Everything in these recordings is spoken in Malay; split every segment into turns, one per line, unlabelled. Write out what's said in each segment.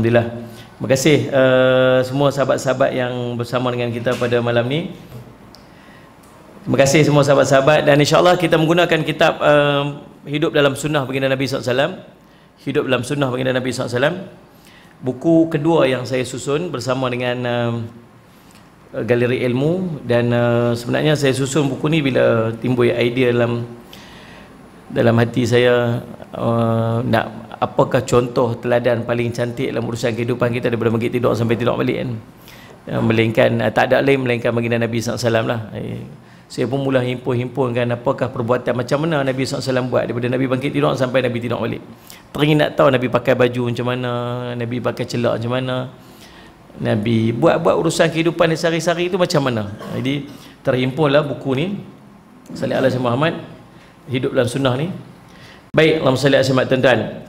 Alhamdulillah. Terima kasih uh, semua sahabat-sahabat yang bersama dengan kita pada malam ni. Terima kasih semua sahabat-sahabat dan insya-Allah kita menggunakan kitab uh, Hidup dalam Sunnah Baginda Nabi SAW Hidup dalam Sunnah Baginda Nabi SAW Buku kedua yang saya susun bersama dengan uh, Galeri Ilmu dan uh, sebenarnya saya susun buku ni bila timbul idea dalam dalam hati saya uh, nak apakah contoh teladan paling cantik dalam urusan kehidupan kita daripada pergi tidur sampai tidur balik kan eh, melainkan eh, tak ada lain melainkan baginda Nabi SAW lah eh, saya pun mula himpun-himpunkan apakah perbuatan macam mana Nabi SAW buat daripada Nabi bangkit tidur sampai Nabi tidur balik teringin nak tahu Nabi pakai baju macam mana Nabi pakai celak macam mana Nabi buat-buat urusan kehidupan di sehari-hari itu macam mana jadi terhimpunlah buku ni Salih Allah Muhammad hidup dalam sunnah ni baik Allah SWT tuan-tuan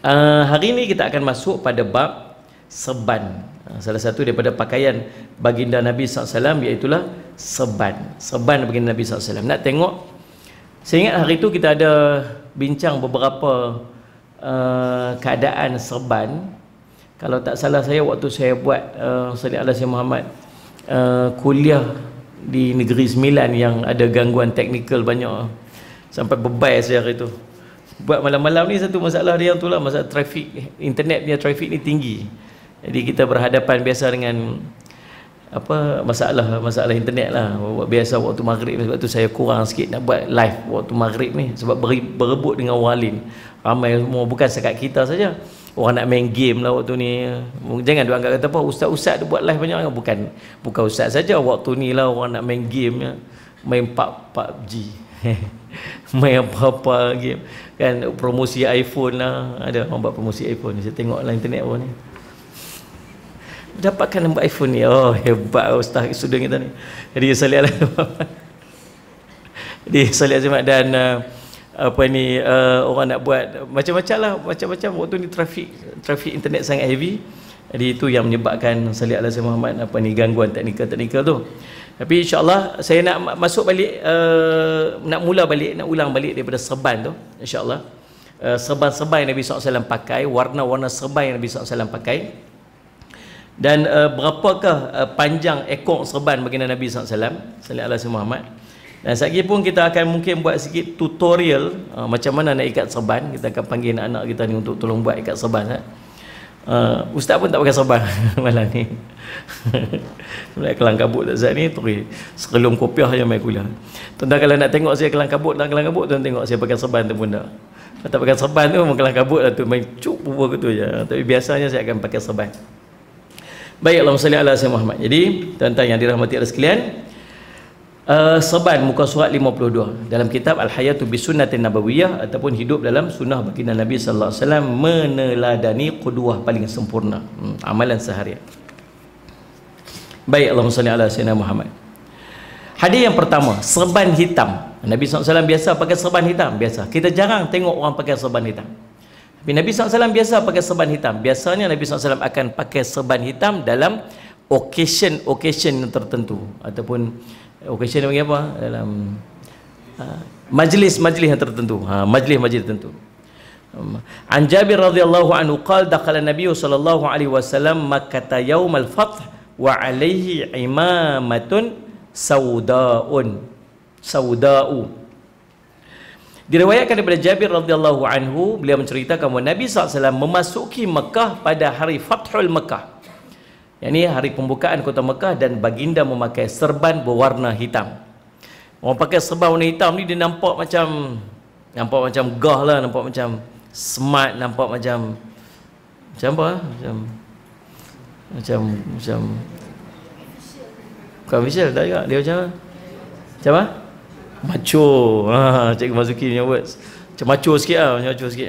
Uh, hari ini kita akan masuk pada bab serban. Uh, salah satu daripada pakaian baginda Nabi SAW iaitu serban. Serban baginda Nabi SAW. Nak tengok? Saya ingat hari itu kita ada bincang beberapa uh, keadaan serban. Kalau tak salah saya waktu saya buat uh, Sayyid Al-Asim Muhammad uh, kuliah di Negeri Sembilan yang ada gangguan teknikal banyak. Uh, sampai bebai saya hari itu buat malam-malam ni satu masalah dia tu lah masalah trafik internet punya trafik ni tinggi jadi kita berhadapan biasa dengan apa masalah masalah internet lah biasa waktu maghrib sebab tu saya kurang sikit nak buat live waktu maghrib ni sebab ber, berebut dengan orang lain ramai semua bukan sekat kita saja orang nak main game lah waktu ni jangan dia anggap kata apa ustaz-ustaz tu buat live banyak orang bukan bukan ustaz saja waktu ni lah orang nak main game ya. main PUBG main apa-apa game kan promosi iPhone lah ada orang buat promosi iPhone ni saya tengok lah internet pun ni dapatkan nombor iPhone ni oh hebat ustaz sudah kita ni jadi saya lah jadi saya lihat dan uh, apa ni uh, orang nak buat macam-macam lah macam-macam waktu ni trafik trafik internet sangat heavy jadi itu yang menyebabkan Salih Al-Azim Muhammad apa ni gangguan teknikal-teknikal tu tapi insyaAllah saya nak masuk balik, uh, nak mula balik, nak ulang balik daripada serban tu. InsyaAllah. Uh, serban-serban yang Nabi SAW pakai, warna-warna serban yang Nabi SAW pakai. Dan uh, berapakah uh, panjang ekor serban baginda Nabi SAW? Salih Allah Muhammad. Dan sekejap lagi pun kita akan mungkin buat sikit tutorial uh, macam mana nak ikat serban. Kita akan panggil anak-anak kita ni untuk tolong buat ikat serban. Ha? Uh, ustaz pun tak pakai sorban malam ni. sebenarnya kelang kabut tak Zat ni, teri. Sekelum kopiah yang main gula. tuan kalau nak tengok saya kelang kabut, dalam kelang kabut, tuan tengok saya pakai sorban tu pun dah. Kalau tak pakai sorban tu, memang kelang kabut lah tu. Main cuk pupa tu je. Tapi biasanya saya akan pakai sorban. Baik, Allahumma salli ala Muhammad. Jadi, tuan-tuan yang dirahmati Allah sekalian, Eh, seban muka surat 52 dalam kitab Al-Hayatu bi Sunnatin Nabawiyah ataupun hidup dalam sunnah baginda Nabi sallallahu alaihi wasallam meneladani qudwah paling sempurna hmm, amalan seharian. Baik Allahumma salli ala sayyidina Muhammad. Hadis yang pertama, serban hitam. Nabi SAW biasa pakai serban hitam, biasa. Kita jarang tengok orang pakai serban hitam. Tapi Nabi SAW biasa pakai serban hitam. Biasanya Nabi SAW akan pakai serban hitam dalam occasion-occasion yang tertentu. Ataupun occasion panggil apa dalam majlis-majlis ah, yang tertentu ha, majlis-majlis tertentu um, An Jabir radhiyallahu anhu qal dakhala Nabi sallallahu alaihi wasallam Makkah yaumal fath wa alaihi imamatun saudaun saudau Diriwayatkan daripada Jabir radhiyallahu anhu beliau menceritakan bahawa Nabi sallallahu alaihi wasallam memasuki Mekah pada hari Fathul Mekah yang ini hari pembukaan kota Mekah dan baginda memakai serban berwarna hitam. Orang pakai serban warna hitam ni dia nampak macam nampak macam gah lah, nampak macam smart, nampak macam macam apa? Macam macam macam Bukan official tak juga. Dia macam Macam apa? Macho. Ha, Cikgu Mazuki punya words. Macam macho sikit lah. Macam macho sikit.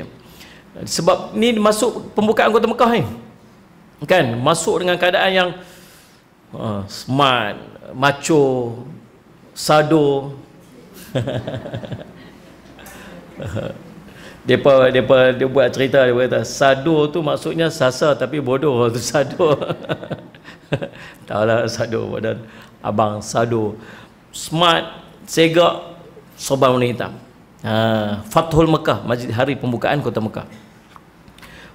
Sebab ni masuk pembukaan kota Mekah ni. Eh kan masuk dengan keadaan yang uh, smart macho sado depa depa dia buat cerita dia kata sado tu maksudnya sasa tapi bodoh tu sado taklah sado badan abang sado smart segak sobat warna hitam ha, Fathul Mekah Masjid Hari Pembukaan Kota Mekah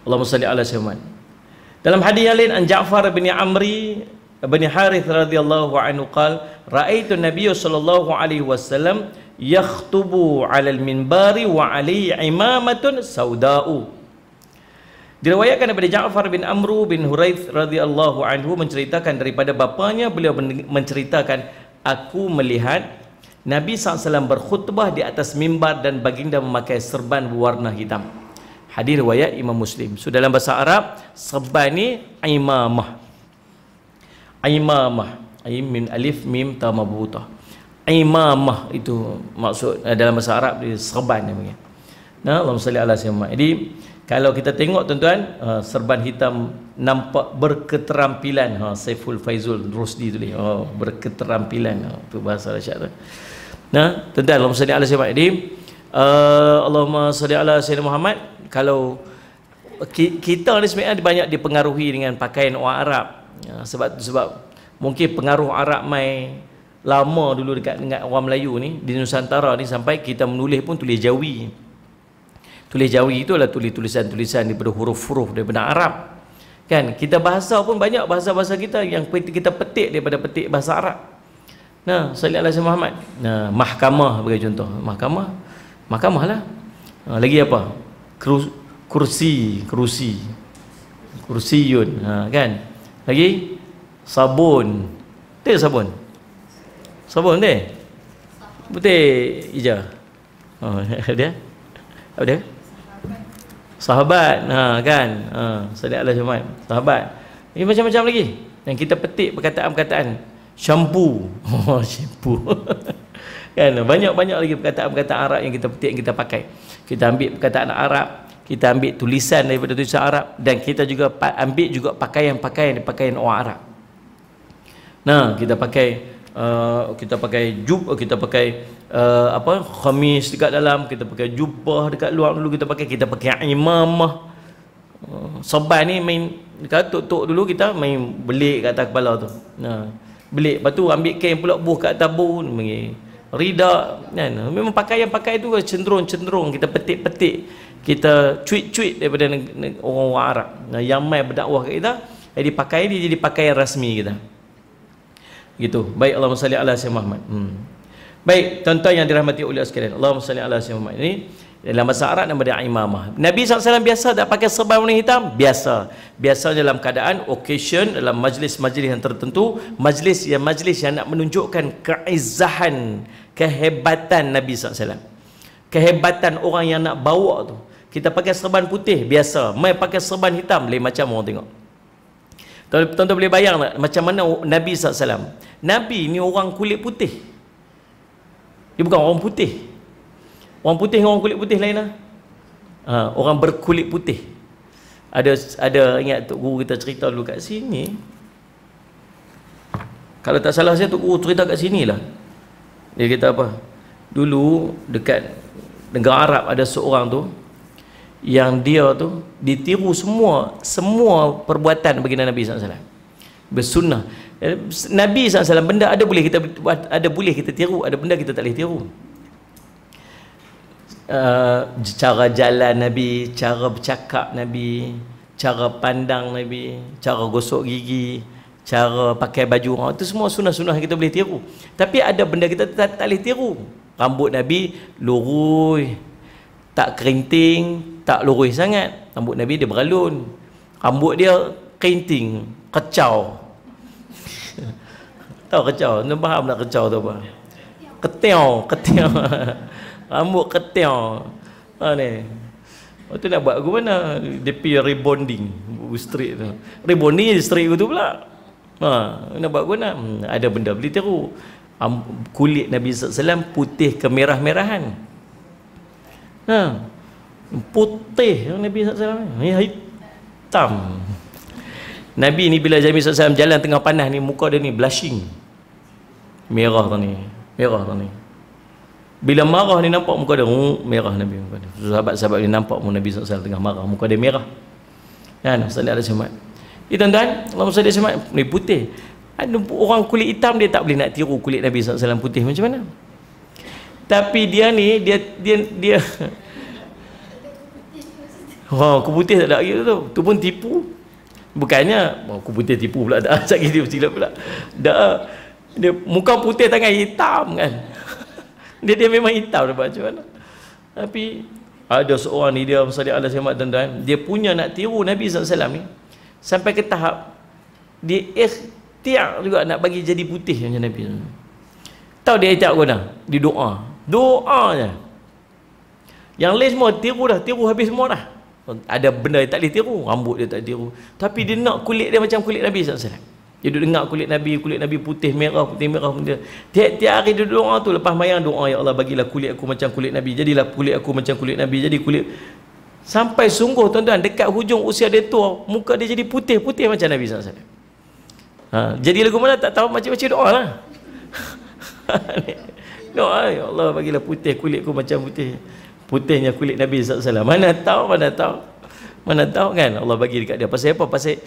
Allahumma salli ala Sayyidina dalam hadis yang lain An Ja'far bin Amri bin Harith radhiyallahu anhu qal raaitu nabiyyu sallallahu alaihi wasallam yakhthubu al-minbari wa ali imamatun sauda'u. Diriwayatkan daripada Ja'far bin Amru bin Hurayth radhiyallahu anhu menceritakan daripada bapanya beliau menceritakan aku melihat Nabi SAW berkhutbah di atas mimbar dan baginda memakai serban berwarna hitam hadir riwayat Imam Muslim. So dalam bahasa Arab, serban ni imamah. Imamah. Aim min alif mim ta mabuta. Imamah itu maksud eh, dalam bahasa Arab dia serban namanya. Nah, Allahumma salli ala sayyidina Muhammad. Jadi kalau kita tengok tuan-tuan, uh, serban hitam nampak berketerampilan. Ha, Saiful Faizul Rusdi tu ni. Oh, berketerampilan. Ha, tu bahasa Arab tu. Nah, tuan-tuan, Allahumma salli ala sayyidina Muhammad. Jadi uh, Allahumma salli ala sayyidina Muhammad kalau kita ni sebenarnya banyak dipengaruhi dengan pakaian orang Arab ya, sebab sebab mungkin pengaruh Arab mai lama dulu dekat dengan orang Melayu ni di Nusantara ni sampai kita menulis pun tulis Jawi tulis Jawi itu adalah tulis tulisan-tulisan daripada huruf-huruf daripada Arab kan kita bahasa pun banyak bahasa-bahasa kita yang kita petik daripada petik bahasa Arab nah salih alaihi Muhammad nah mahkamah bagi contoh mahkamah mahkamah lah lagi apa kursi kursi kursiun ha, kan lagi sabun betul sabun sabun betul betul ija oh, dia apa dia sahabat ha, kan ha, sedia Allah syamad sahabat ini macam-macam lagi yang kita petik perkataan-perkataan syampu oh, syampu kan banyak-banyak lagi perkataan-perkataan Arab yang kita petik yang kita pakai kita ambil perkataan Arab kita ambil tulisan daripada tulisan Arab dan kita juga ambil juga pakaian-pakaian yang pakaian orang Arab nah kita pakai uh, kita pakai jub uh, kita pakai uh, apa khamis dekat dalam kita pakai jubah dekat luar dulu kita pakai kita pakai imamah uh, sebab ni main katuk tok dulu kita main belik kat atas kepala tu nah belik lepas tu ambil kain pula buh kat atas buh rida kan memang pakaian pakaian itu cenderung-cenderung kita petik-petik kita cuit-cuit daripada orang-orang Arab nah, yang mai berdakwah ke kita jadi pakaian dia jadi pakaian rasmi kita gitu baik Allahumma salli ala sayyidina Muhammad hmm. baik tuan-tuan yang dirahmati oleh sekalian Allahumma salli ala sayyidina Muhammad ini dalam bahasa Arab nama dia imamah Nabi SAW biasa dah pakai serban warna hitam? biasa biasa dalam keadaan occasion dalam majlis-majlis yang tertentu majlis yang majlis yang nak menunjukkan keizahan kehebatan Nabi SAW kehebatan orang yang nak bawa tu kita pakai serban putih biasa mai pakai serban hitam lain macam orang tengok tuan-tuan boleh bayang tak macam mana Nabi SAW Nabi ni orang kulit putih dia bukan orang putih Orang putih dengan orang kulit putih lain lah. Ha, orang berkulit putih. Ada ada ingat Tok Guru kita cerita dulu kat sini. Kalau tak salah saya Tok Guru cerita kat sini lah. Dia kata apa? Dulu dekat negara Arab ada seorang tu yang dia tu ditiru semua semua perbuatan baginda Nabi SAW bersunnah eh, Nabi SAW benda ada boleh kita buat ada boleh kita tiru ada benda kita tak boleh tiru uh, cara jalan Nabi, cara bercakap Nabi, cara pandang Nabi, cara gosok gigi, cara pakai baju orang. Ha, itu semua sunnah-sunnah kita boleh tiru. Tapi ada benda kita tak, tak boleh tiru. Rambut Nabi lurus, tak kerinting, tak lurus sangat. Rambut Nabi dia beralun. Rambut dia kerinting, kecau. Tahu kecau? Nampak faham tak kecau tu apa? Ketiau, ketiau. rambut ketiau ha ni Lepas oh, tu nak buat aku mana? Dia pergi rebonding isteri tu. Rebonding isteri straight aku tu pula. Ha, nak buat guna. Hmm, ada benda boleh tiru. Um, kulit Nabi SAW putih kemerah-merahan. Ha. Putih Nabi SAW. Ya, hitam. Nabi ni bila Nabi SAW jalan tengah panah ni, muka dia ni blushing. Merah tu ni. Merah tu ni bila marah ni nampak muka dia oh, merah Nabi muka dia. Sahabat-sahabat ni nampak muka Nabi SAW tengah marah. Muka dia merah. Kan? Salih ala semat. Ya tuan-tuan. Allah SAW semat. Ni putih. Orang kulit hitam dia tak boleh nak tiru kulit Nabi SAW putih macam mana? Tapi dia ni, dia, dia, dia. Wah, oh, ha, aku putih tak ada gitu tu. Tu pun tipu. Bukannya, oh, aku putih tipu pula. Tak, sakit dia bersilap pula. Dah. Dia, muka putih tangan hitam kan dia dia memang hitam dia baju mana. Tapi ada seorang ni dia Ustaz Ali Sayyid dan dan dia punya nak tiru Nabi SAW ni sampai ke tahap dia ikhtiar juga nak bagi jadi putih macam Nabi SAW. Tahu dia ikhtiar guna di doa. Doanya. Yang lain semua tiru dah, tiru habis semua dah. Ada benda yang tak boleh tiru, rambut dia tak tiru. Tapi dia nak kulit dia macam kulit Nabi SAW. Dia duduk dengar kulit Nabi, kulit Nabi putih, merah, putih, merah. Putih. Tiap-tiap hari dia doa tu, lepas mayang doa, Ya Allah bagilah kulit aku macam kulit Nabi. Jadilah kulit aku macam kulit Nabi. Jadi kulit... Sampai sungguh tuan-tuan, dekat hujung usia dia tua, muka dia jadi putih-putih macam Nabi SAW. Ha, jadi lagu mana tak tahu macam-macam doa lah. doa, Ya Allah bagilah putih kulit aku macam putih. Putihnya kulit Nabi SAW. Mana tahu, mana tahu. Mana tahu kan Allah bagi dekat dia. Pasal apa? Pasal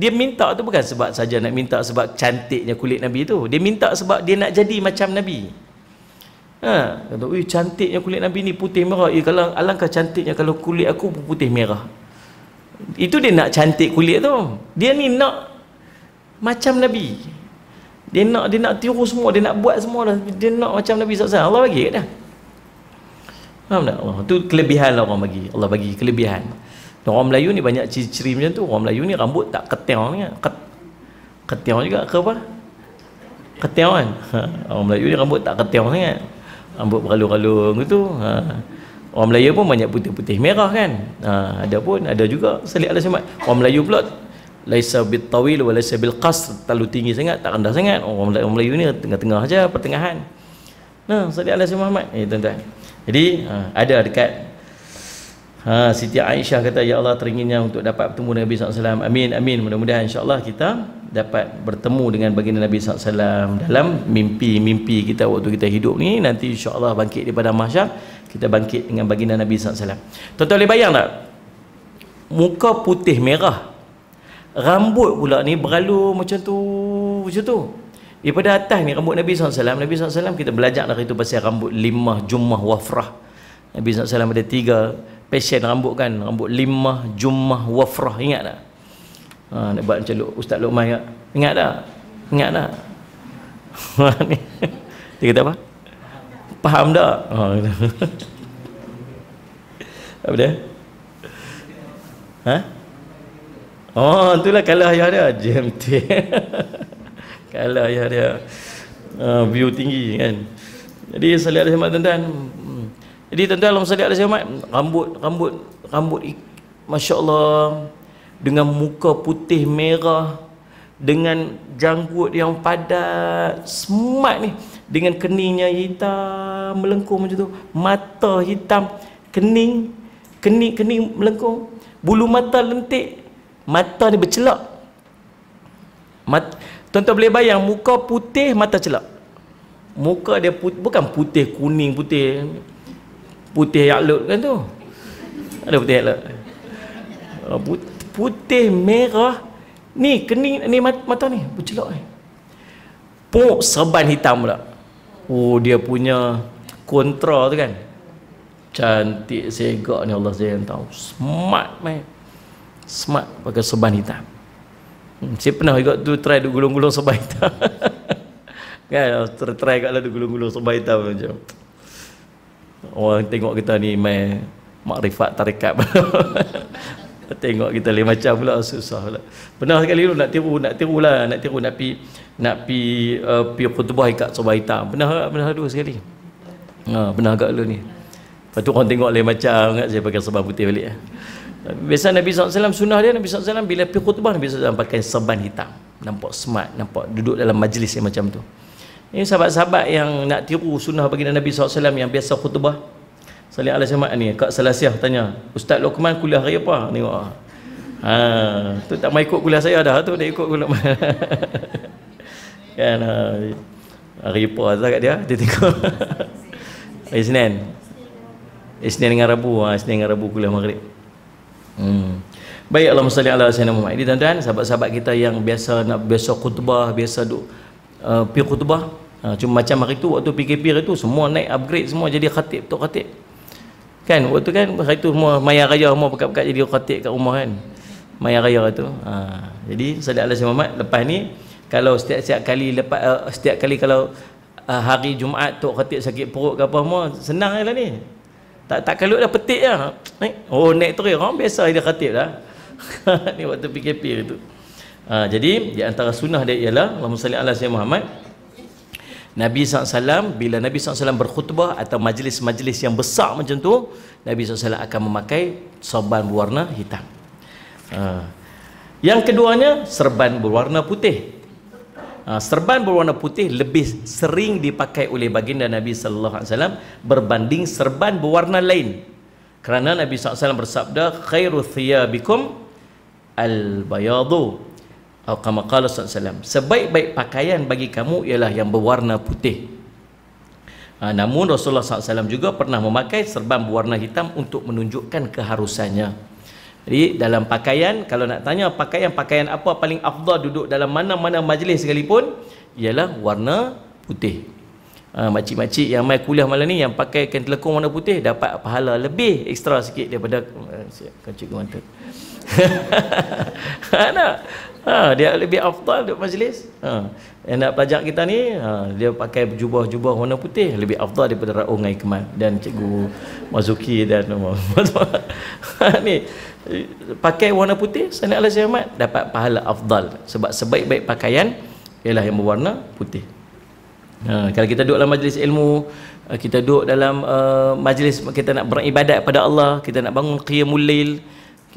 dia minta tu bukan sebab saja nak minta sebab cantiknya kulit Nabi tu dia minta sebab dia nak jadi macam Nabi ha, kata, wih cantiknya kulit Nabi ni putih merah eh, kalau, alangkah cantiknya kalau kulit aku pun putih merah itu dia nak cantik kulit tu dia ni nak macam Nabi dia nak dia nak tiru semua dia nak buat semua dah. dia nak macam Nabi SAW Allah bagi kat dia faham tak Allah tu kelebihan lah bagi Allah bagi kelebihan Orang Melayu ni banyak ciri-ciri macam tu. Orang Melayu ni rambut tak ketiang ni. Kan? Ket, ketiang juga ke apa? Ketiang kan? Ha? Orang Melayu ni rambut tak ketiang ni kan? Rambut beralur-alur gitu. Ha? Orang Melayu pun banyak putih-putih merah kan? Ha? ada pun, ada juga selik ala semat. Orang Melayu pula Laisa bitawil wa laisa bilqas Terlalu tinggi sangat, tak rendah sangat Orang Melayu, orang Melayu ni tengah-tengah aja, pertengahan Nah, salih ala si Muhammad Eh, tuan-tuan Jadi, ha, ada dekat Ha, Siti Aisyah kata Ya Allah teringinnya untuk dapat bertemu dengan Nabi SAW Amin, amin Mudah-mudahan insyaAllah kita dapat bertemu dengan baginda Nabi SAW Dalam mimpi-mimpi kita waktu kita hidup ni Nanti insyaAllah bangkit daripada mahsyar Kita bangkit dengan baginda Nabi SAW Tuan-tuan boleh bayang tak? Muka putih merah Rambut pula ni beralur macam tu Macam tu Daripada atas ni rambut Nabi SAW Nabi SAW kita belajar dari itu pasal rambut limah, jumah, wafrah Nabi SAW ada tiga Pesen rambut kan Rambut lima Jumah Wafrah Ingat tak? Ha, nak buat macam Ustaz Luqman ingat. ingat tak? Ingat tak? Dia kata apa? Faham tak? Ha, apa dia? Ha? Oh, itulah kalah ayah dia. JMT. kalah ayah dia. Uh, view tinggi kan. Jadi saya lihat tuan-tuan, jadi tuan-tuan Allah SWT Rambut Rambut Rambut Masya Allah Dengan muka putih merah Dengan janggut yang padat Smart ni Dengan keningnya hitam Melengkung macam tu Mata hitam Kening Kening-kening melengkung Bulu mata lentik Mata ni bercelak Mat Tuan-tuan boleh bayang Muka putih Mata celak Muka dia putih Bukan putih kuning putih putih yang lut kan tu ada putih yang lut oh, putih merah ni kening ni mata ni bercelok ni puk serban hitam pula oh dia punya kontra tu kan cantik segak ni Allah saya yang tahu smart man smart pakai serban hitam hmm, saya pernah juga tu try duk gulung-gulung serban hitam kan try try kat lah duk gulung-gulung serban hitam macam orang tengok kita ni main makrifat tarikat tengok kita lain macam pula susah pula pernah sekali tu nak tiru nak tiru lah nak tiru nak pi nak pi uh, pi khutbah ikat sobat hitam pernah pernah dua sekali ha, pernah agak dulu ni lepas tu orang tengok lain macam kan, saya pakai sobat putih balik eh. biasa Nabi SAW sunnah dia Nabi SAW bila pi khutbah Nabi SAW pakai seban hitam nampak smart nampak duduk dalam majlis yang macam tu ini sahabat-sahabat yang nak tiru sunnah baginda Nabi SAW yang biasa khutbah. Salih Allah Syamad ni, Kak Salasiah tanya, Ustaz Lokman kuliah hari apa? Ni wak. Ah. Ha, tu tak mai ikut kuliah saya dah tu, dia ikut kuliah. kan ha, hari apa azah kat dia, dia tengok. hari Senin. Isnin dengan Rabu, ha, Isnin dengan Rabu kuliah Maghrib. Hmm. Baik Allah Masalli Allah Sayyidina Muhammad Ini tuan-tuan sahabat-sahabat kita yang biasa nak biasa khutbah Biasa duk uh, pergi khutbah ha, cuma macam hari tu waktu PKP hari tu semua naik upgrade semua jadi khatib tok khatib kan waktu kan hari tu semua maya raya semua pekat-pekat jadi khatib kat rumah kan maya raya tu ha, jadi Ustaz Allah Muhammad lepas ni kalau setiap-setiap kali lepas uh, eh, setiap kali kalau uh, hari Jumaat tok khatib sakit perut ke apa semua senang lah ni tak tak kalut dah petik lah eh, naik. oh naik tu orang biasa dia khatib dah ni waktu PKP tu Ha, jadi di antara sunnah dia ialah Allahumma salli ala sayyidina Muhammad Nabi SAW bila Nabi SAW berkhutbah atau majlis-majlis yang besar macam tu Nabi SAW akan memakai serban berwarna hitam uh, yang keduanya serban berwarna putih uh, serban berwarna putih lebih sering dipakai oleh baginda Nabi SAW berbanding serban berwarna lain kerana Nabi SAW bersabda khairu thiyabikum al-bayadu Al-Qamakala SAW Sebaik-baik pakaian bagi kamu ialah yang berwarna putih ha, Namun Rasulullah SAW juga pernah memakai serban berwarna hitam untuk menunjukkan keharusannya Jadi dalam pakaian, kalau nak tanya pakaian-pakaian apa paling afdal duduk dalam mana-mana majlis sekalipun Ialah warna putih ha, Makcik-makcik yang mai kuliah malam ni yang pakai kain telekong warna putih Dapat pahala lebih ekstra sikit daripada uh, Kacik ke mata ha, ha, dia lebih afdal duduk majlis ha. yang nak pelajar kita ni ha, dia pakai jubah-jubah warna putih lebih afdal daripada Raung Ngai Kemal dan Cikgu Mazuki dan ha, ni pakai warna putih sanak Allah Zahmat dapat pahala afdal sebab sebaik-baik pakaian ialah yang berwarna putih ha, kalau kita duduk dalam majlis ilmu kita duduk dalam uh, majlis kita nak beribadat pada Allah kita nak bangun qiyamul lail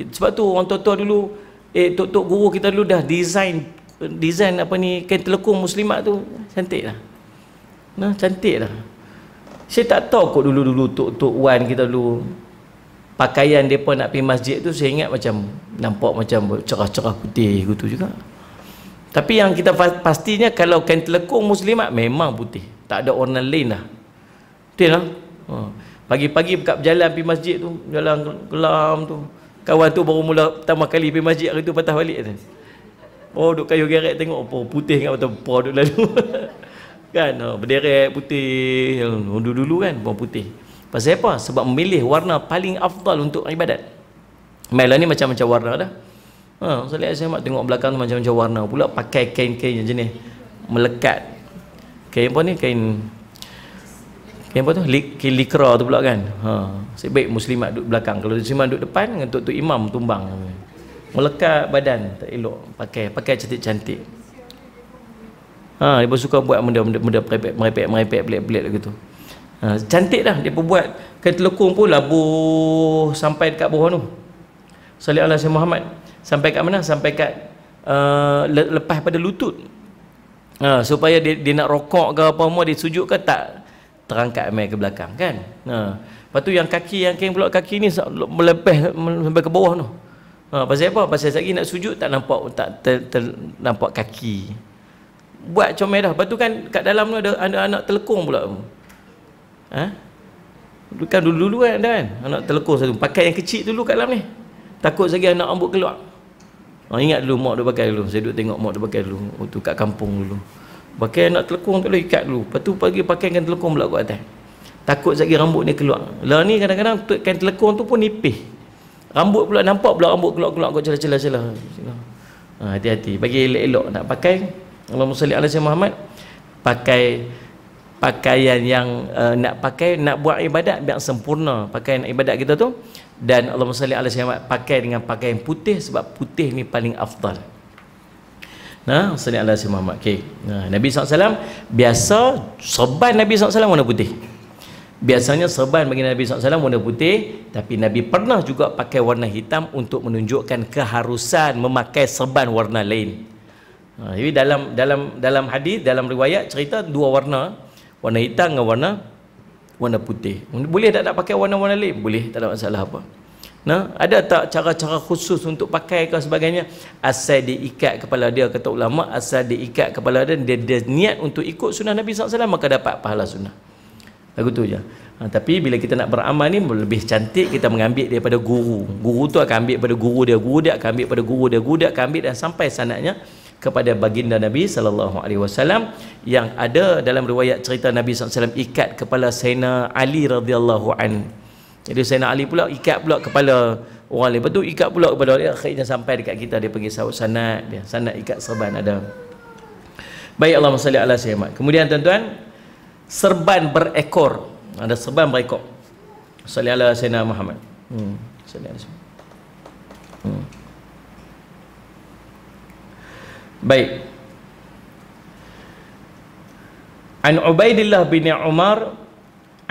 sebab tu orang tua-tua dulu eh tok-tok guru kita dulu dah design design apa ni kain telekung muslimat tu cantik lah nah, cantik lah saya tak tahu kok dulu-dulu tok-tok wan kita dulu pakaian mereka nak pergi masjid tu saya ingat macam nampak macam cerah-cerah putih gitu juga tapi yang kita pastinya kalau kain telekung muslimat memang putih tak ada warna lain lah betul lah pagi-pagi buka berjalan pergi masjid tu jalan gelam tu kawan tu baru mula pertama kali pergi masjid hari tu patah balik tu. Oh duk kayu gerak tengok apa oh, putih kat mata apa duk lalu. kan oh, berderet putih oh, dulu-dulu kan apa putih. Pasal apa? Sebab memilih warna paling afdal untuk ibadat. Mela lah ni macam-macam warna dah. Ha, Salih Azimak tengok belakang tu macam-macam warna pula pakai kain-kain yang jenis melekat. Kain apa ni? Kain yang apa tu? Likra tu pula kan. Ha, sebaik baik muslimat duduk belakang. Kalau muslimat duduk depan, untuk tu imam tumbang. Melekat badan tak elok pakai pakai cantik-cantik. Ha, dia pun suka buat benda-benda benda merepek merepek merepek belit-belit lah gitu. Ha, cantik dah dia buat kain telukung pun labuh sampai dekat bawah tu. Salih Allah Syed Muhammad sampai kat mana? Sampai kat uh, lepas pada lutut. Ha, supaya dia, dia nak rokok ke apa-apa dia sujud ke tak terangkat mai ke belakang kan ha lepas tu yang kaki yang kain pula kaki ni melepeh sampai ke bawah tu ha pasal apa pasal lagi nak sujud tak nampak tak ter, ter, nampak kaki buat comel dah lepas tu kan kat dalam tu ada anak-anak telekung pula tu ha Bukan dulu-dulu kan ada kan Anak telekung satu Pakai yang kecil dulu kat dalam ni Takut lagi anak ambut keluar ha, Ingat dulu mak dia pakai dulu Saya duduk tengok mak dia pakai dulu Waktu kat kampung dulu Pakai nak telekung tak boleh ikat dulu. Lepas tu pagi pakai kain telekung pula kat atas. Takut sakit rambut ni keluar. Lah ni kadang-kadang kain telekung tu pun nipis. Rambut pula nampak pula rambut keluar-keluar Kau celah-celah-celah. Ha, hati-hati. Bagi elok-elok nak pakai. Allahumma salli ala sayyidina Muhammad. Pakai pakaian yang uh, nak pakai nak buat ibadat biar sempurna pakaian ibadat kita tu dan Allahumma salli ala sayyidina Muhammad pakai dengan pakaian putih sebab putih ni paling afdal. Nah, ha? sallallahu alaihi wasallam Muhammad. Okey. Nah, ha, Nabi SAW biasa serban Nabi SAW warna putih. Biasanya serban bagi Nabi SAW warna putih Tapi Nabi pernah juga pakai warna hitam Untuk menunjukkan keharusan memakai serban warna lain ha, Jadi dalam dalam dalam hadis, dalam riwayat cerita dua warna Warna hitam dengan warna warna putih Boleh tak nak pakai warna-warna lain? Boleh, tak ada masalah apa Nah, ada tak cara-cara khusus untuk pakai ke sebagainya? Asal diikat kepala dia kata ulama, asal diikat kepala dia dia, dia niat untuk ikut sunnah Nabi SAW maka dapat pahala sunnah. Lagu tu je. Ha, tapi bila kita nak beramal ni lebih cantik kita mengambil daripada guru. Guru tu akan ambil daripada guru dia, guru dia akan ambil daripada guru dia, guru dia akan ambil dan sampai sanaknya kepada baginda Nabi sallallahu alaihi wasallam yang ada dalam riwayat cerita Nabi sallallahu alaihi wasallam ikat kepala Sayyidina Ali radhiyallahu anhu jadi saya nak Ali pula ikat pula kepala orang lain. Lepas tu ikat pula kepala dia. Akhirnya sampai dekat kita dia pergi sahut sanat. Dia. Sanat ikat serban ada. Baik Allah salli ala sayyidina. Kemudian tuan-tuan. Serban berekor. Ada serban berekor. Salli ala sayyidina Muhammad. Hmm. Salli hmm. Baik. An Ubaidillah bin Umar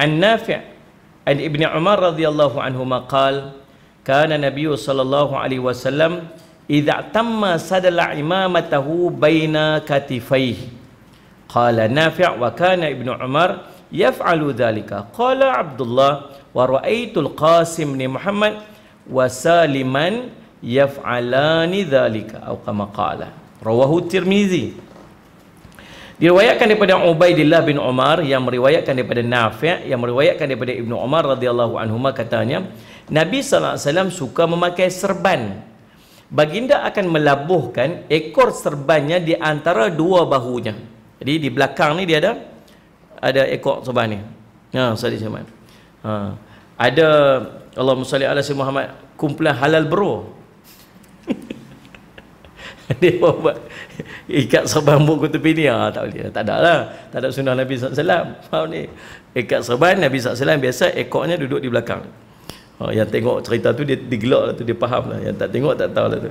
An Nafi' An Ibn Umar radhiyallahu anhu maqal kana Nabi sallallahu alaihi wasallam idza tamma sadala imamatahu baina katifaihi qala Nafi' wa kana Ibn Umar yaf'alu dhalika qala Abdullah wa ra'aitu qasim ni Muhammad wa Saliman yaf'alani dhalika atau kama qala rawahu Tirmizi Diriwayatkan daripada Ubaidillah bin Umar yang meriwayatkan daripada Nafi' yang meriwayatkan daripada Ibn Umar radhiyallahu anhu katanya Nabi sallallahu alaihi wasallam suka memakai serban. Baginda akan melabuhkan ekor serbannya di antara dua bahunya. Jadi di belakang ni dia ada ada ekor serban ni. Ha Said Syaman. Ha ada Allahumma salli ala Muhammad kumpulan halal bro. dia mau buat ikat serban buk kutu pini ah tak boleh tak ada lah tak ada sunnah Nabi SAW faham ni ikat serban Nabi SAW biasa ekornya duduk di belakang oh, yang tengok cerita tu dia digelak lah tu dia faham lah yang tak tengok tak tahu lah tu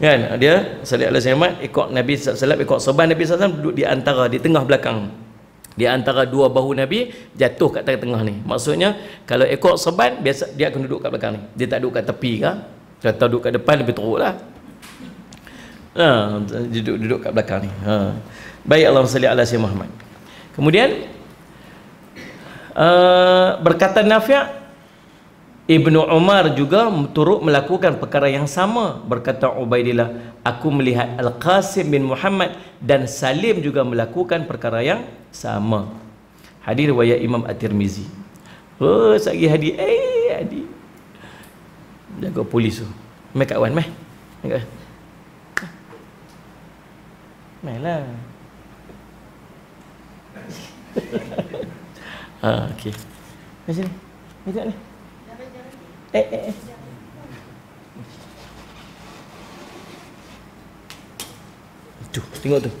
kan ah, dia salih Allah SWT ekor Nabi SAW ekor serban Nabi SAW duduk di antara di tengah belakang di antara dua bahu Nabi jatuh kat tengah-tengah ni maksudnya kalau ekor serban biasa dia akan duduk kat belakang ni dia tak duduk kat tepi kan kalau duduk kat depan lebih teruk lah Ha, duduk duduk kat belakang ni. Ha. Baik Allah salli ala Sayyid Muhammad. Kemudian uh, berkata Nafi' Ibnu Umar juga turut melakukan perkara yang sama berkata Ubaidillah aku melihat Al-Qasim bin Muhammad dan Salim juga melakukan perkara yang sama hadis riwayat Imam At-Tirmizi oh sagi hadis eh hadis jaga polis tu mai kawan mai mai Mai lah. ha, ah, okey. Mai sini. Mai tak ni. Eh, eh, eh. Tu, tengok tu.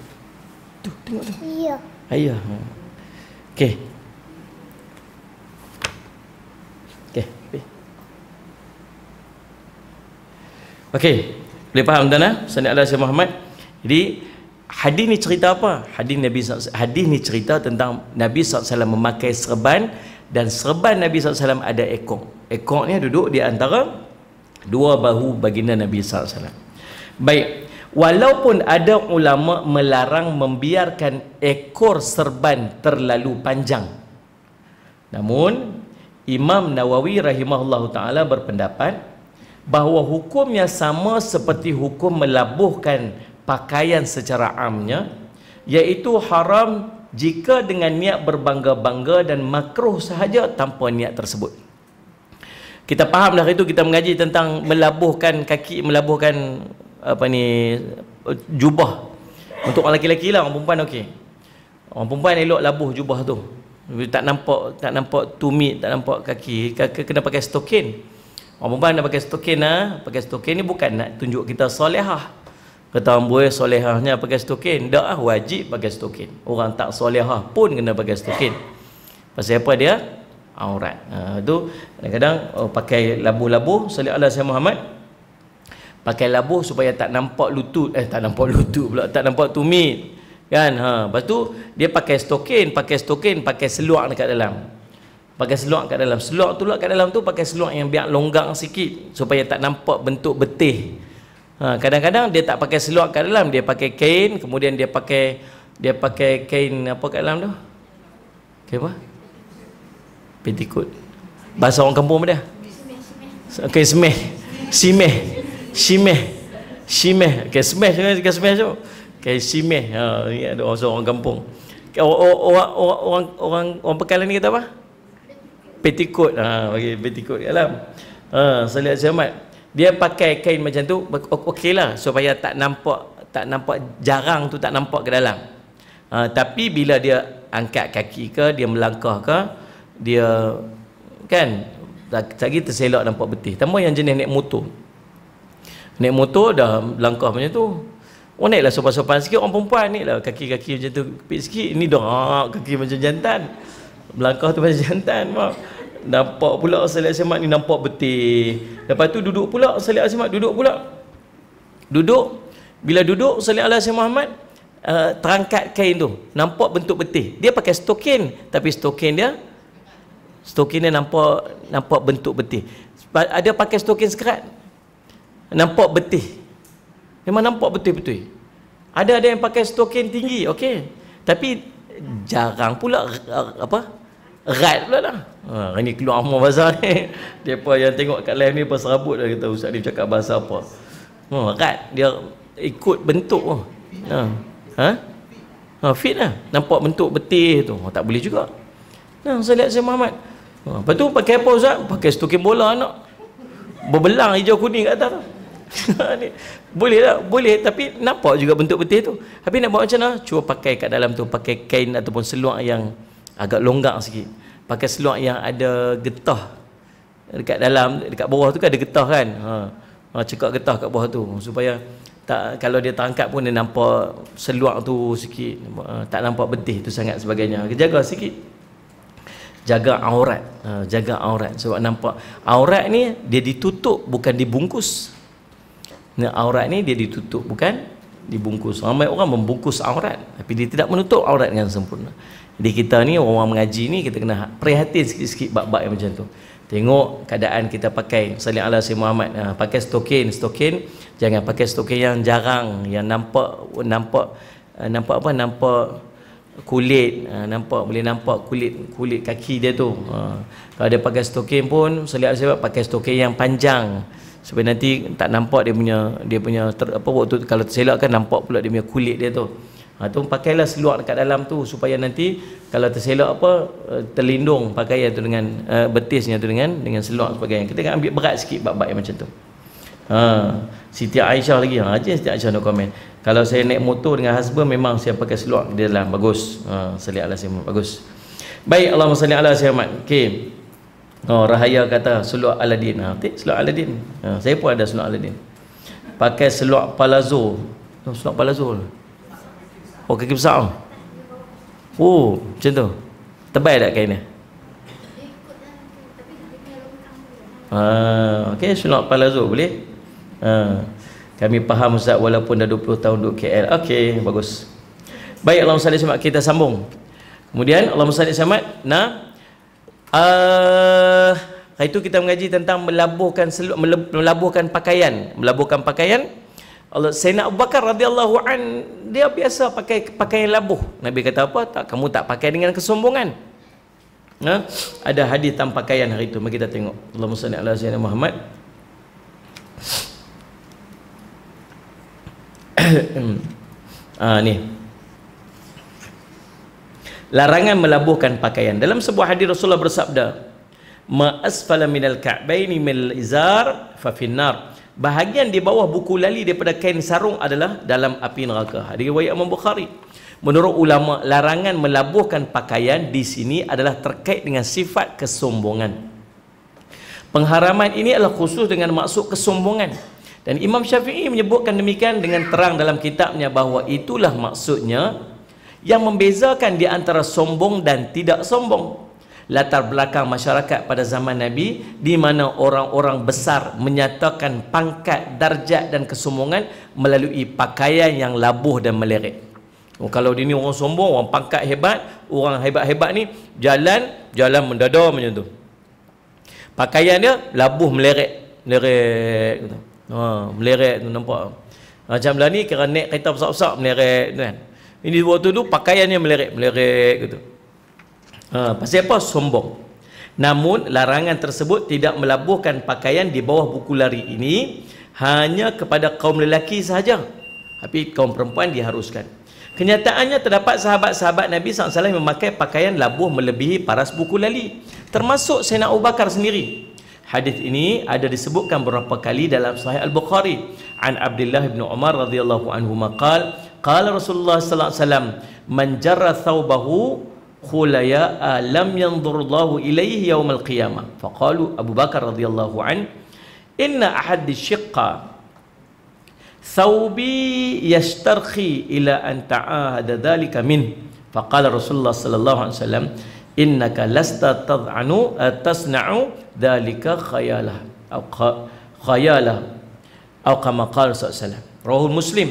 Tu, tengok tu. Iya. Ayah. Ha. Okey. Okey. Okey. Boleh faham tuan-tuan? Eh? Sanad Allah Syekh Muhammad. Jadi, hadis ni cerita apa? Hadis Nabi hadis ni cerita tentang Nabi SAW memakai serban dan serban Nabi SAW ada ekor. Ekor ni duduk di antara dua bahu baginda Nabi SAW. Baik. Walaupun ada ulama melarang membiarkan ekor serban terlalu panjang. Namun Imam Nawawi rahimahullahu taala berpendapat bahawa hukumnya sama seperti hukum melabuhkan pakaian secara amnya iaitu haram jika dengan niat berbangga-bangga dan makruh sahaja tanpa niat tersebut kita faham dah itu kita mengaji tentang melabuhkan kaki melabuhkan apa ni jubah untuk orang lelaki lah orang perempuan okey orang perempuan elok labuh jubah tu tak nampak tak nampak tumit tak nampak kaki kena pakai stokin orang perempuan nak pakai stokin ah pakai stokin ni bukan nak tunjuk kita solehah Kata amboi solehahnya pakai stokin. Tak lah, wajib pakai stokin. Orang tak solehah pun kena pakai stokin. Pasal apa dia? Aurat. Ha, tu kadang-kadang oh, pakai labu-labu. Salih Allah Sayyid Muhammad. Pakai labu supaya tak nampak lutut. Eh, tak nampak lutut pula. Tak nampak tumit. Kan? Ha. Lepas tu, dia pakai stokin. Pakai stokin, pakai seluar dekat dalam. Pakai seluar kat dalam. Seluar tu lah kat dalam tu, pakai seluar yang biar longgang sikit. Supaya tak nampak bentuk betih. Ha, kadang-kadang dia tak pakai seluar kat dalam, dia pakai kain, kemudian dia pakai dia pakai kain apa kat dalam tu? Kain apa? Petikut. Bahasa orang kampung apa dia? Smash. Okay, smash. Simeh. Simeh. Simeh. Okay, smash dengan okay, smash tu. Okay, simeh. Ha, ini ada orang, orang kampung. Orang, orang, orang, orang, orang pekalan ni kata apa? Petikut. Ha, okay, petikut kat dalam. Ha, salih dia pakai kain macam tu okey lah supaya tak nampak tak nampak jarang tu tak nampak ke dalam uh, tapi bila dia angkat kaki ke dia melangkah ke dia kan lagi terselok nampak betih tambah yang jenis naik motor naik motor dah langkah macam tu orang oh, lah sopan-sopan sikit orang perempuan ni lah kaki-kaki macam tu kepit sikit ni dah kaki macam jantan melangkah tu macam jantan mak nampak pula Salih Azimat ni nampak betih lepas tu duduk pula Salih Azimat duduk pula duduk bila duduk Salih Azimat Muhammad uh, terangkat kain tu nampak bentuk betih dia pakai stokin tapi stokin dia stokin dia nampak nampak bentuk betih ada pakai stokin sekerat nampak betih memang nampak betul-betul ada ada yang pakai stokin tinggi okey tapi jarang pula eh, apa Rat pula dah ha, Ini keluar rumah bahasa ni Mereka yang tengok kat live ni Pas rabut dah kata Ustaz ni cakap bahasa apa ha, Rat Dia ikut bentuk oh. ha. ha? ha, Fit lah Nampak bentuk betih tu oh, Tak boleh juga Nah, ha, saya lihat saya Muhammad ha, Lepas tu pakai apa Ustaz? Pakai stokin bola anak Berbelang hijau kuning kat atas ni, boleh tak? Boleh tapi nampak juga bentuk betih tu. Tapi nak buat macam mana? Cuba pakai kat dalam tu, pakai kain ataupun seluar yang agak longgar sikit pakai seluar yang ada getah dekat dalam dekat bawah tu kan ada getah kan ha, ha cekak getah kat bawah tu supaya tak kalau dia tangkap pun dia nampak seluar tu sikit ha, tak nampak betih tu sangat sebagainya jaga sikit jaga aurat ha, jaga aurat sebab nampak aurat ni dia ditutup bukan dibungkus aurat ni dia ditutup bukan dibungkus ramai orang membungkus aurat tapi dia tidak menutup aurat dengan sempurna jadi kita ni orang-orang mengaji ni kita kena prihatin sikit-sikit bab-bab yang macam tu. Tengok keadaan kita pakai Salih Allah Sayyid Muhammad ha, Pakai stokin Stokin Jangan pakai stokin yang jarang Yang nampak Nampak ah, Nampak apa Nampak Kulit ha, Nampak Boleh nampak kulit Kulit kaki dia tu ha. Kalau dia pakai stokin pun Salih Allah Sayyid Pakai stokin yang panjang Supaya nanti Tak nampak dia punya Dia punya ter, apa waktu, Kalau terselak kan Nampak pula dia punya kulit dia tu atau ha, pakailah seluar dekat dalam tu supaya nanti kalau terselok apa eh, terlindung pakaian tu dengan uh, betisnya tu dengan dengan seluar sebagainya. Kita kan ambil berat sikit bab-bab yang macam tu. Ha, Siti Aisyah lagi. Ha, Haji Siti Aisyah nak komen. Kalau saya naik motor dengan husband memang saya pakai seluar di dalam. Bagus. Ha, Salih Allah Sihamad. Bagus. Baik Allah Masalih Allah Sihamad. Okay. Oh, ha, Rahaya kata seluar Aladin. Ha, tak? Seluar Aladin. Ha, saya pun ada seluar Aladin. Pakai seluar palazzo. Oh, seluar palazzo lah. Oh kaki besar Oh macam tu Tebal tak kain dia Ah, okay, sunat palazzo boleh? Ah, kami faham Ustaz walaupun dah 20 tahun duduk KL. Okey, bagus. Baik, Allahumma salli sama kita sambung. Kemudian Allahumma salli sama nah ah, uh, itu kita mengaji tentang melabuhkan melabuhkan pakaian, melabuhkan pakaian. Allah Sayyidina Abu Bakar radhiyallahu an dia biasa pakai pakaian labuh. Nabi kata apa? Tak kamu tak pakai dengan kesombongan. Ha? Ada hadis tentang pakaian hari itu. Mari kita tengok. Allahumma salli ala sayyidina Muhammad. ah ni. Larangan melabuhkan pakaian. Dalam sebuah hadis Rasulullah bersabda, "Ma asfala minal ka'baini min izar fa finnar." nar bahagian di bawah buku lali daripada kain sarung adalah dalam api neraka hadis riwayat Imam Bukhari menurut ulama larangan melabuhkan pakaian di sini adalah terkait dengan sifat kesombongan pengharaman ini adalah khusus dengan maksud kesombongan dan Imam Syafi'i menyebutkan demikian dengan terang dalam kitabnya bahawa itulah maksudnya yang membezakan di antara sombong dan tidak sombong latar belakang masyarakat pada zaman Nabi di mana orang-orang besar menyatakan pangkat, darjat dan kesombongan melalui pakaian yang labuh dan melerik. Oh, kalau dia ni orang sombong, orang pangkat hebat, orang hebat-hebat ni jalan, jalan mendadak macam tu. Pakaian dia labuh melerik, melerik gitu. Ha, melerik tu nampak. Macam lah ni kira naik kereta besar-besar melerik kan. Ini waktu tu pakaiannya melerik, melerik gitu. Ha, pasal apa? Sombong. Namun, larangan tersebut tidak melabuhkan pakaian di bawah buku lari ini hanya kepada kaum lelaki sahaja. Tapi kaum perempuan diharuskan. Kenyataannya terdapat sahabat-sahabat Nabi SAW yang memakai pakaian labuh melebihi paras buku lali. Termasuk Sayyidina Abu Bakar sendiri. Hadis ini ada disebutkan beberapa kali dalam Sahih Al Bukhari. An Abdullah bin Umar radhiyallahu anhu maqal, qala Rasulullah sallallahu alaihi wasallam, "Man jarra thawbahu خلياء لم ينظر الله إليه يوم القيامة فقالوا أبو بكر رضي الله عنه إن أحد الشقة ثوبي يسترخي إلى أن تعاهد ذلك منه فقال رسول الله صلى الله عليه وسلم إنك لست تضعن تصنع ذلك خياله أو خياله أو كما قال صلى الله عليه وسلم رواه مسلم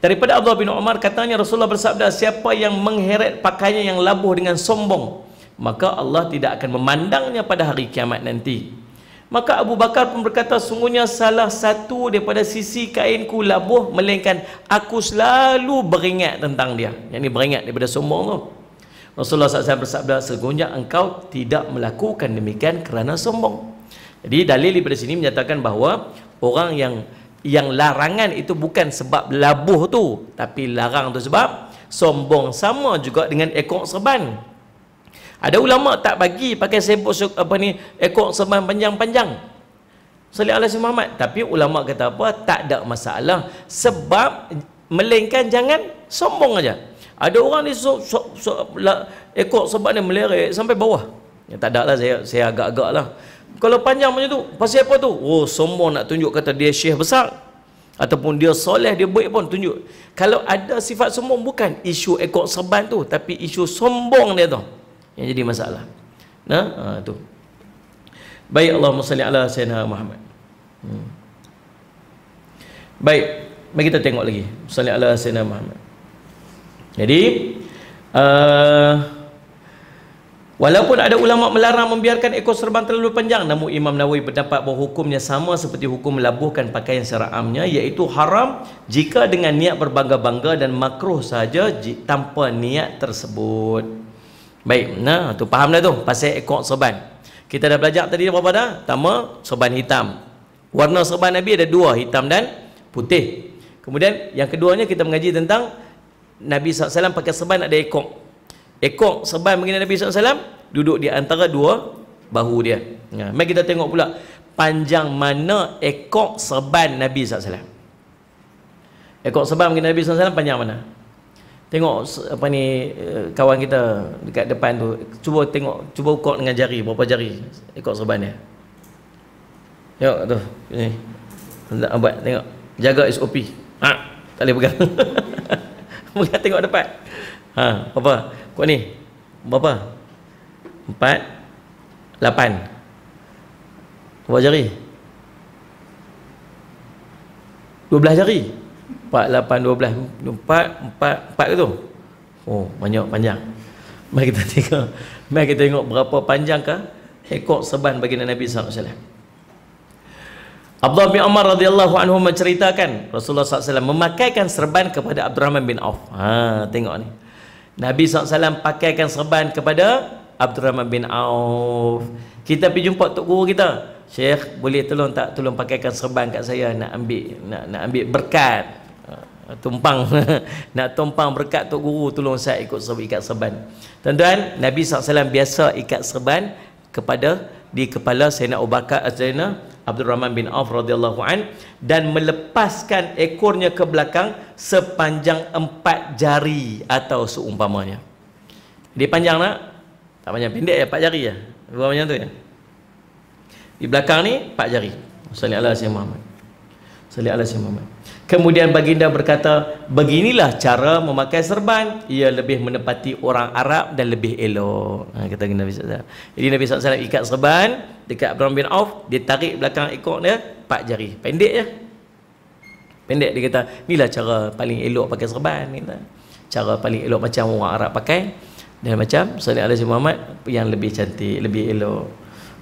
Daripada Abdullah bin Umar katanya Rasulullah bersabda siapa yang mengheret pakaiannya yang labuh dengan sombong maka Allah tidak akan memandangnya pada hari kiamat nanti. Maka Abu Bakar pun berkata sungguhnya salah satu daripada sisi kainku labuh melainkan aku selalu beringat tentang dia. Yang ini beringat daripada sombong tu. Rasulullah SAW bersabda sungguhnya engkau tidak melakukan demikian kerana sombong. Jadi dalil daripada sini menyatakan bahawa orang yang yang larangan itu bukan sebab labuh tu tapi larang tu sebab sombong sama juga dengan ekor serban ada ulama tak bagi pakai sebok apa ni ekor serban panjang-panjang Salih Allah Muhammad tapi ulama kata apa tak ada masalah sebab melengkan jangan sombong aja ada orang ni so, so, so, la, ekor serban ni melerik sampai bawah ya, tak ada lah saya, saya agak-agak lah kalau panjang macam tu pasal apa tu oh sombong nak tunjuk kata dia syekh besar ataupun dia soleh dia baik pun tunjuk kalau ada sifat sombong bukan isu ekor seban tu tapi isu sombong dia tu yang jadi masalah nah ha, tu baik Allah salli ala sayyidina Muhammad hmm. baik mari kita tengok lagi salli ala sayyidina Muhammad jadi uh, Walaupun ada ulama melarang membiarkan ekor serban terlalu panjang namun Imam Nawawi berdapat bahawa hukumnya sama seperti hukum melabuhkan pakaian secara amnya iaitu haram jika dengan niat berbangga-bangga dan makruh saja tanpa niat tersebut. Baik, nah tu faham dah tu pasal ekor serban. Kita dah belajar tadi apa pada? Pertama, serban hitam. Warna serban Nabi ada dua, hitam dan putih. Kemudian yang keduanya kita mengaji tentang Nabi SAW pakai serban ada ekor ekor serban baginda Nabi SAW duduk di antara dua bahu dia ya. mari kita tengok pula panjang mana ekor serban Nabi SAW ekor serban baginda Nabi SAW panjang mana tengok apa ni eh, kawan kita dekat depan tu cuba tengok cuba ukur dengan jari berapa jari ekor serban dia tengok tu ni buat tengok jaga SOP ha, tak boleh pegang pegang tengok depan ha, apa kau ni Berapa? Empat Lapan Buat jari Dua belas jari Empat, lapan, dua belas Empat, empat, empat ke tu Oh, banyak panjang Mari kita tengok Mari kita tengok berapa panjangkah Ekor seban bagi Nabi SAW Abdullah bin Umar radhiyallahu anhu menceritakan Rasulullah SAW memakaikan serban kepada Abdurrahman bin Auf. Ha, tengok ni. Nabi SAW pakaikan serban kepada Abdul Rahman bin Auf Kita pergi jumpa Tok Guru kita Syekh boleh tolong tak tolong pakaikan serban kat saya Nak ambil nak, nak ambil berkat ha, Tumpang Nak tumpang berkat Tok Guru Tolong saya ikut serban, ikat serban Tuan-tuan Nabi SAW biasa ikat serban Kepada di kepala Sayyidina Abu Bakar eh, Sayyidina Abdul Rahman bin Auf radhiyallahu an dan melepaskan ekornya ke belakang sepanjang empat jari atau seumpamanya. Dia panjang nak, Tak panjang pendek ya empat jari ya. Dua macam tu ya. Di belakang ni empat jari. Sallallahu alaihi wasallam. Salih Allah Muhammad. Kemudian baginda berkata, beginilah cara memakai serban. Ia lebih menepati orang Arab dan lebih elok. Ha, kata Nabi SAW. Jadi Nabi SAW ikat serban dekat Abdurrahman bin Auf. Dia tarik belakang ekor dia, empat jari. Pendek je. Pendek dia kata, inilah cara paling elok pakai serban. Kata. Cara paling elok macam orang Arab pakai. Dan macam Salih Allah Muhammad yang lebih cantik, lebih elok.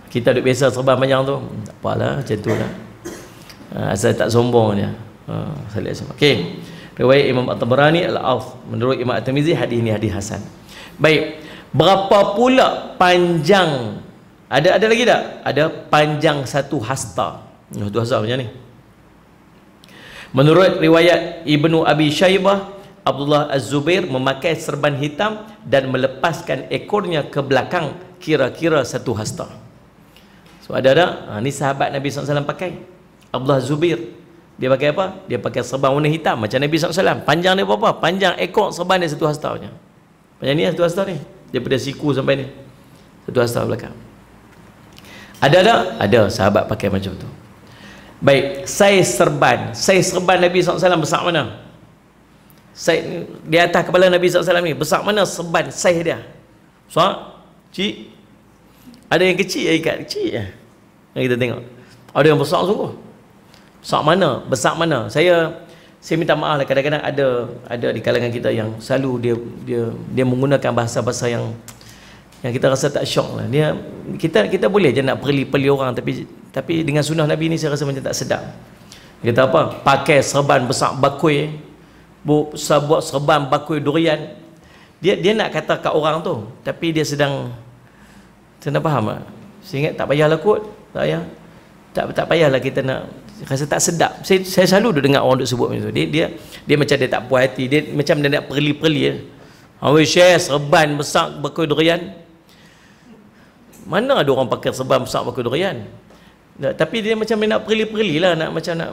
Kita duduk biasa serban panjang tu. Hmm, tak lah, macam tu lah asal ah, tak sombong dia. Ha, saya lihat Okey. Riwayat Imam At-Tabarani Al-Auf menurut Imam At-Tirmizi hadis ini hadis hasan. Baik. Berapa pula panjang ada ada lagi tak? Ada panjang satu hasta. Satu hasta macam ni. Menurut riwayat Ibnu Abi Shaybah Abdullah Az-Zubair memakai serban hitam dan melepaskan ekornya ke belakang kira-kira satu hasta. So ada tak? Ha, ni sahabat Nabi SAW pakai. Abdullah Zubir dia pakai apa? dia pakai serban warna hitam macam Nabi SAW panjang dia berapa? panjang ekor serban dia satu hasta macam panjang ni satu hasta ni daripada siku sampai ni satu hasta belakang ada tak? ada sahabat pakai macam tu baik saiz serban saiz serban Nabi SAW besar mana? saiz di atas kepala Nabi SAW ni besar mana serban saiz dia? so cik ada yang kecil ada eh, ikat kecil ya eh. kita tengok ada yang besar sungguh sak mana besar mana saya saya minta maaf lah kadang-kadang ada ada di kalangan kita yang selalu dia dia dia menggunakan bahasa-bahasa yang yang kita rasa tak syok lah dia kita kita boleh je nak perli-perli orang tapi tapi dengan sunnah Nabi ni saya rasa macam tak sedap kita apa pakai serban besar bakui bu, buat serban bakui durian dia dia nak kata kat orang tu tapi dia sedang saya nak faham lah saya ingat tak payahlah kot tak payah tak, tak payahlah kita nak rasa tak sedap saya, saya selalu duduk dengar orang duk sebut macam tu dia, dia dia macam dia tak puas hati dia macam dia nak perli-perli ya. awe ah, syekh serban besar bakul durian mana ada orang pakai serban besar bakul durian nah, tapi dia macam dia nak perli-perli lah nak macam nak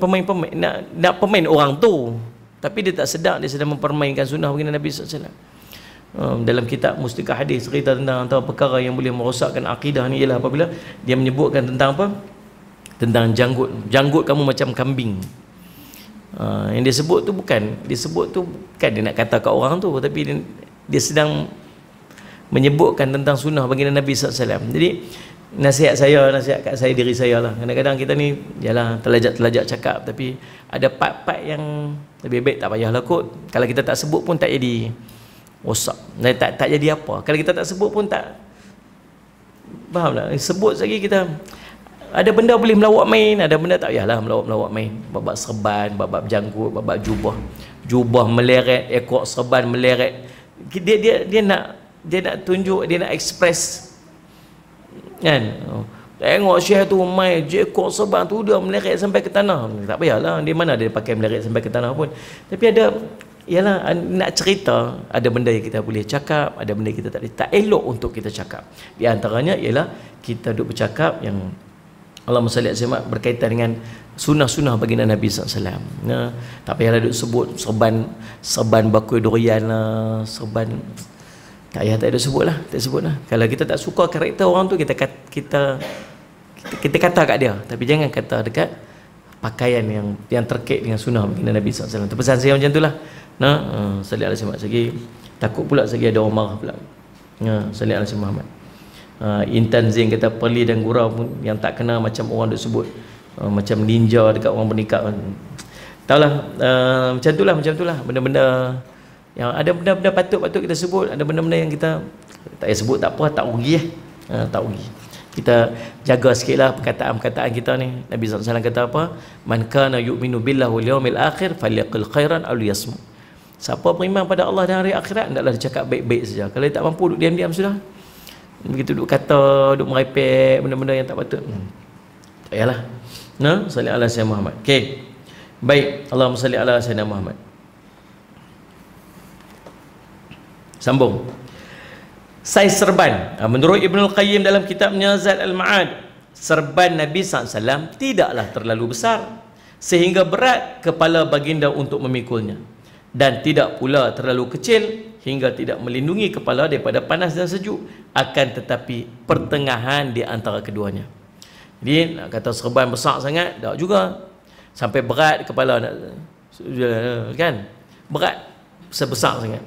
pemain-pemain nak, nak pemain orang tu tapi dia tak sedap dia sedang mempermainkan sunnah baginda Nabi SAW Um, dalam kitab mustika hadis cerita tentang antara perkara yang boleh merosakkan akidah ni ialah apabila dia menyebutkan tentang apa tentang janggut janggut kamu macam kambing uh, yang dia sebut tu bukan dia sebut tu bukan dia nak kata kat orang tu tapi dia, dia sedang menyebutkan tentang sunnah baginda Nabi SAW jadi nasihat saya nasihat kat saya diri saya lah kadang-kadang kita ni jalan telajak-telajak cakap tapi ada part-part yang lebih baik tak payahlah kot kalau kita tak sebut pun tak jadi rosak tak, tak jadi apa kalau kita tak sebut pun tak faham tak sebut lagi kita ada benda boleh melawak main ada benda tak payahlah melawak-melawak main babak serban babak janggut babak jubah jubah meleret ekor serban meleret dia dia dia nak dia nak tunjuk dia nak express kan tengok syekh tu main je jekok serban tu dia meleret sampai ke tanah tak payahlah dia mana dia pakai meleret sampai ke tanah pun tapi ada ialah nak cerita ada benda yang kita boleh cakap ada benda kita tak boleh tak elok untuk kita cakap di antaranya ialah kita duduk bercakap yang Allahumma salli azimat berkaitan dengan sunnah-sunnah baginda Nabi SAW Nah, ya. tak payahlah duk sebut serban serban bakul durian lah serban tak payah tak ada sebut lah tak sebut lah kalau kita tak suka karakter orang tu kita kita kita, kita kata kat dia tapi jangan kata dekat pakaian yang yang terkait dengan sunnah baginda Nabi SAW tu pesan saya macam tu lah nah, ya. ha, uh, salli ala azimat takut pula segi ada orang marah pula ya, salli ala azimat uh, Intan Zain kata Perli dan gurau pun yang tak kenal macam orang dia sebut uh, ha, macam ninja dekat orang bernikah kan. Taulah uh, ha, macam itulah macam itulah benda-benda yang ada benda-benda patut-patut kita sebut, ada benda-benda yang kita tak payah sebut tak apa, tak rugi eh. Ha, tak rugi. Kita jaga sikitlah perkataan-perkataan kita ni. Nabi SAW kata apa? Man kana yu'minu billah wal yawmil akhir falyaqul khairan aw liyasmut. Siapa beriman pada Allah dan hari akhirat hendaklah dia cakap baik-baik saja. Kalau dia tak mampu duduk diam-diam sudah begitu duk kata duk merepek benda-benda yang tak patut hmm. tak yalah na salli ala sayyidina Muhammad okey baik Allahumma salli ala sayyidina Muhammad sambung saiz serban ah, menurut Ibnu Qayyim dalam kitabnya Zad al Ma'ad serban Nabi SAW tidaklah terlalu besar sehingga berat kepala baginda untuk memikulnya dan tidak pula terlalu kecil hingga tidak melindungi kepala daripada panas dan sejuk akan tetapi pertengahan di antara keduanya jadi nak kata serban besar sangat tak juga sampai berat kepala nak kan berat sebesar sangat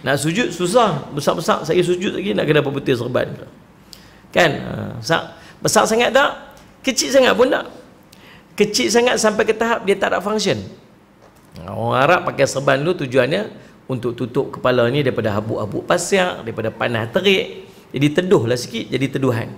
nak sujud susah besar-besar saya sujud lagi nak kena berbetul serban kan ha, besar, besar sangat tak kecil sangat pun tak kecil sangat sampai ke tahap dia tak ada function orang Arab pakai serban tu tujuannya untuk tutup kepala ni daripada habuk-habuk pasir, daripada panah terik. Jadi teduh lah sikit, jadi teduhan.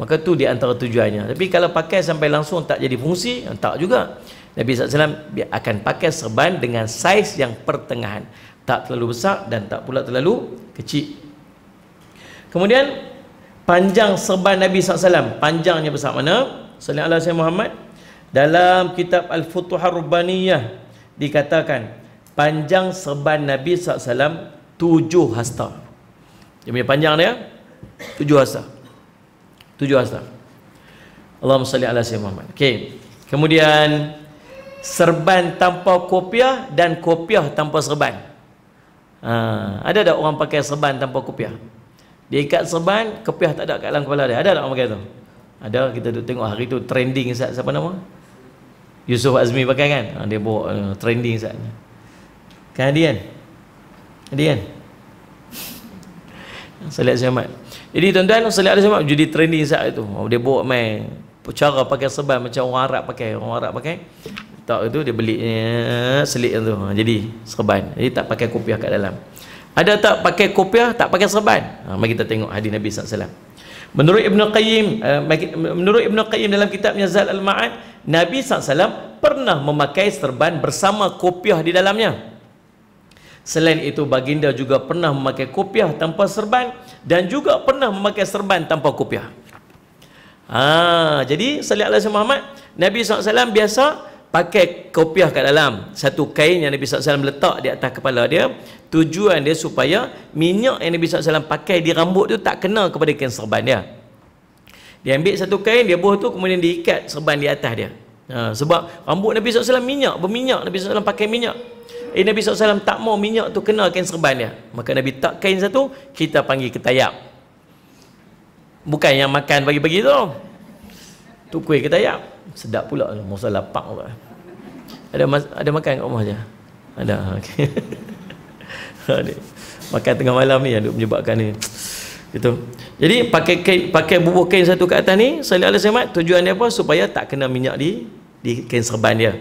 Maka tu di antara tujuannya. Tapi kalau pakai sampai langsung tak jadi fungsi, tak juga. Nabi SAW akan pakai serban dengan saiz yang pertengahan. Tak terlalu besar dan tak pula terlalu kecil. Kemudian, panjang serban Nabi SAW. Panjangnya besar mana? Salam Allah Muhammad. Dalam kitab Al-Futuhar Rubbaniyah dikatakan, panjang serban Nabi SAW tujuh hasta dia punya panjang dia tujuh hasta tujuh hasta Allahumma salli ala sayyidina Muhammad okay. kemudian serban tanpa kopiah dan kopiah tanpa serban ha, ada tak orang pakai serban tanpa kopiah dia ikat serban kopiah tak ada kat dalam kepala dia ada tak orang pakai tu ada kita duduk tengok hari tu trending siapa nama Yusuf Azmi pakai kan ha, dia bawa uh, trending saat Kan ada kan? Ada kan? Salat Zaman. Jadi tuan-tuan, Salat Zaman jadi training saat itu. Dia bawa main cara pakai seban macam orang Arab pakai. Orang Arab pakai. Tak itu dia beliknya selit tu. Ha, jadi seban. Jadi tak pakai kopiah kat dalam. Ada tak pakai kopiah, tak pakai seban? Ha, mari kita tengok hadis Nabi SAW. Menurut Ibn Qayyim, eh, menurut Ibn Qayyim dalam kitabnya Zal al Nabi SAW pernah memakai serban bersama kopiah di dalamnya. Selain itu baginda juga pernah memakai kopiah tanpa serban dan juga pernah memakai serban tanpa kopiah. Ha, jadi sallallahu alaihi Muhammad Nabi SAW biasa pakai kopiah kat dalam satu kain yang Nabi SAW letak di atas kepala dia tujuan dia supaya minyak yang Nabi SAW pakai di rambut tu tak kena kepada kain serban dia dia ambil satu kain dia buah tu kemudian diikat serban di atas dia ha, sebab rambut Nabi SAW minyak berminyak Nabi SAW pakai minyak Eh Nabi SAW tak mau minyak tu kena kain serban dia. Maka Nabi tak kain satu, kita panggil ketayap. Bukan yang makan bagi-bagi tu. Tu kuih ketayap. Sedap pula. Masa lapak pula. Ada, mas- ada makan kat rumah je? Ada. Ha, okay. makan tengah malam ni yang duk menyebabkan ni. Gitu. Jadi pakai kain, pakai bubuh kain satu kat atas ni, Sayyidina Al-Sahmat, tujuan dia apa? Supaya tak kena minyak di di kain serban dia.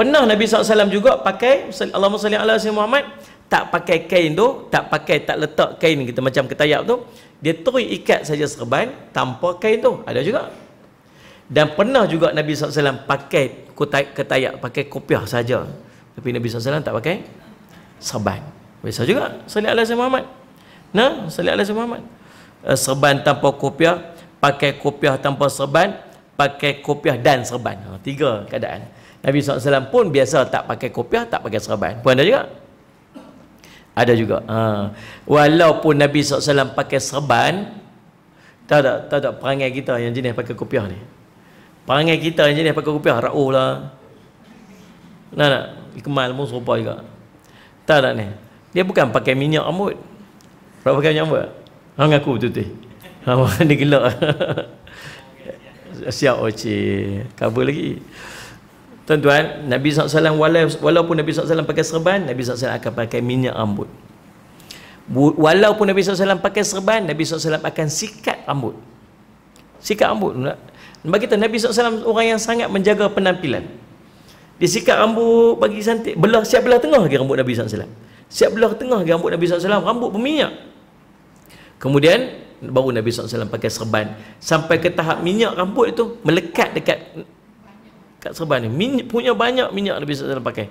Pernah Nabi SAW juga pakai Allahumma salli ala sayyidina Muhammad tak pakai kain tu, tak pakai tak letak kain kita macam ketayap tu, dia terus ikat saja serban tanpa kain tu. Ada juga. Dan pernah juga Nabi SAW pakai kutai, pakai kopiah saja. Tapi Nabi SAW tak pakai serban. Biasa juga. Sali Allah S.A. Muhammad. Nah, Sali Allah S.A. Muhammad. Eh, serban tanpa kopiah, pakai kopiah tanpa serban, pakai kopiah dan serban. Ha, tiga keadaan. Nabi SAW pun biasa tak pakai kopiah, tak pakai serban. Pun ada juga? Ada juga. Ha. Walaupun Nabi SAW pakai serban, tak ada, tak perangai kita yang jenis pakai kopiah ni. Perangai kita yang jenis pakai kopiah, ra'uh lah. Nah, nah. Ikmal pun serupa juga. Tak ada ni. Dia bukan pakai minyak rambut. Tak pakai minyak rambut? Ha, ngaku betul tu. Ha, dia gelak. Siap, oce. Cover Cover lagi. Tuan-tuan, Nabi SAW walaupun Nabi SAW pakai serban, Nabi SAW akan pakai minyak rambut. Walaupun Nabi SAW pakai serban, Nabi SAW akan sikat rambut. Sikat rambut. Bagi kita, Nabi SAW orang yang sangat menjaga penampilan. Dia sikat rambut bagi cantik. Belah, siap belah tengah lagi rambut Nabi SAW. Siap belah tengah lagi rambut Nabi SAW. Rambut berminyak. Kemudian, baru Nabi SAW pakai serban. Sampai ke tahap minyak rambut itu melekat dekat kat serban ni Min, punya banyak minyak Nabi SAW pakai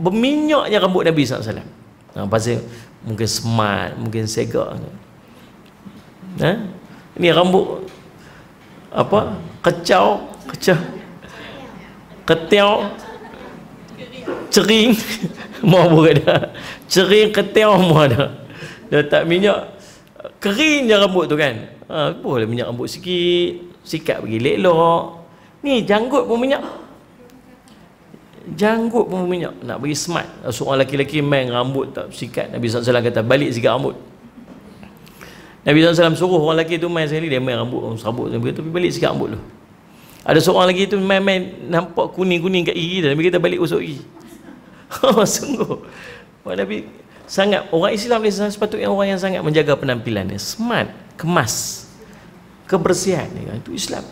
berminyaknya rambut Nabi SAW ha, pasal mungkin smart mungkin segak ha? ni rambut apa kecau kecau ketiau cering mau buka dah cering ketiau mau dah dah tak minyak kering je rambut tu kan ha, boleh minyak rambut sikit sikat pergi lelok Ni janggut pun minyak. Janggut pun minyak. Nak bagi smart. Seorang lelaki-lelaki main rambut tak sikat. Nabi SAW kata balik sikat rambut. Nabi SAW suruh orang lelaki tu main sekali. Dia main rambut. Serabut. Nabi kata balik sikat rambut tu. Ada seorang lagi tu main-main nampak kuning-kuning kat gigi dia. Nabi kata balik usuk gigi. Oh, sungguh. Nabi sangat orang Islam ni sepatutnya orang yang sangat menjaga penampilannya smart kemas kebersihan itu Islam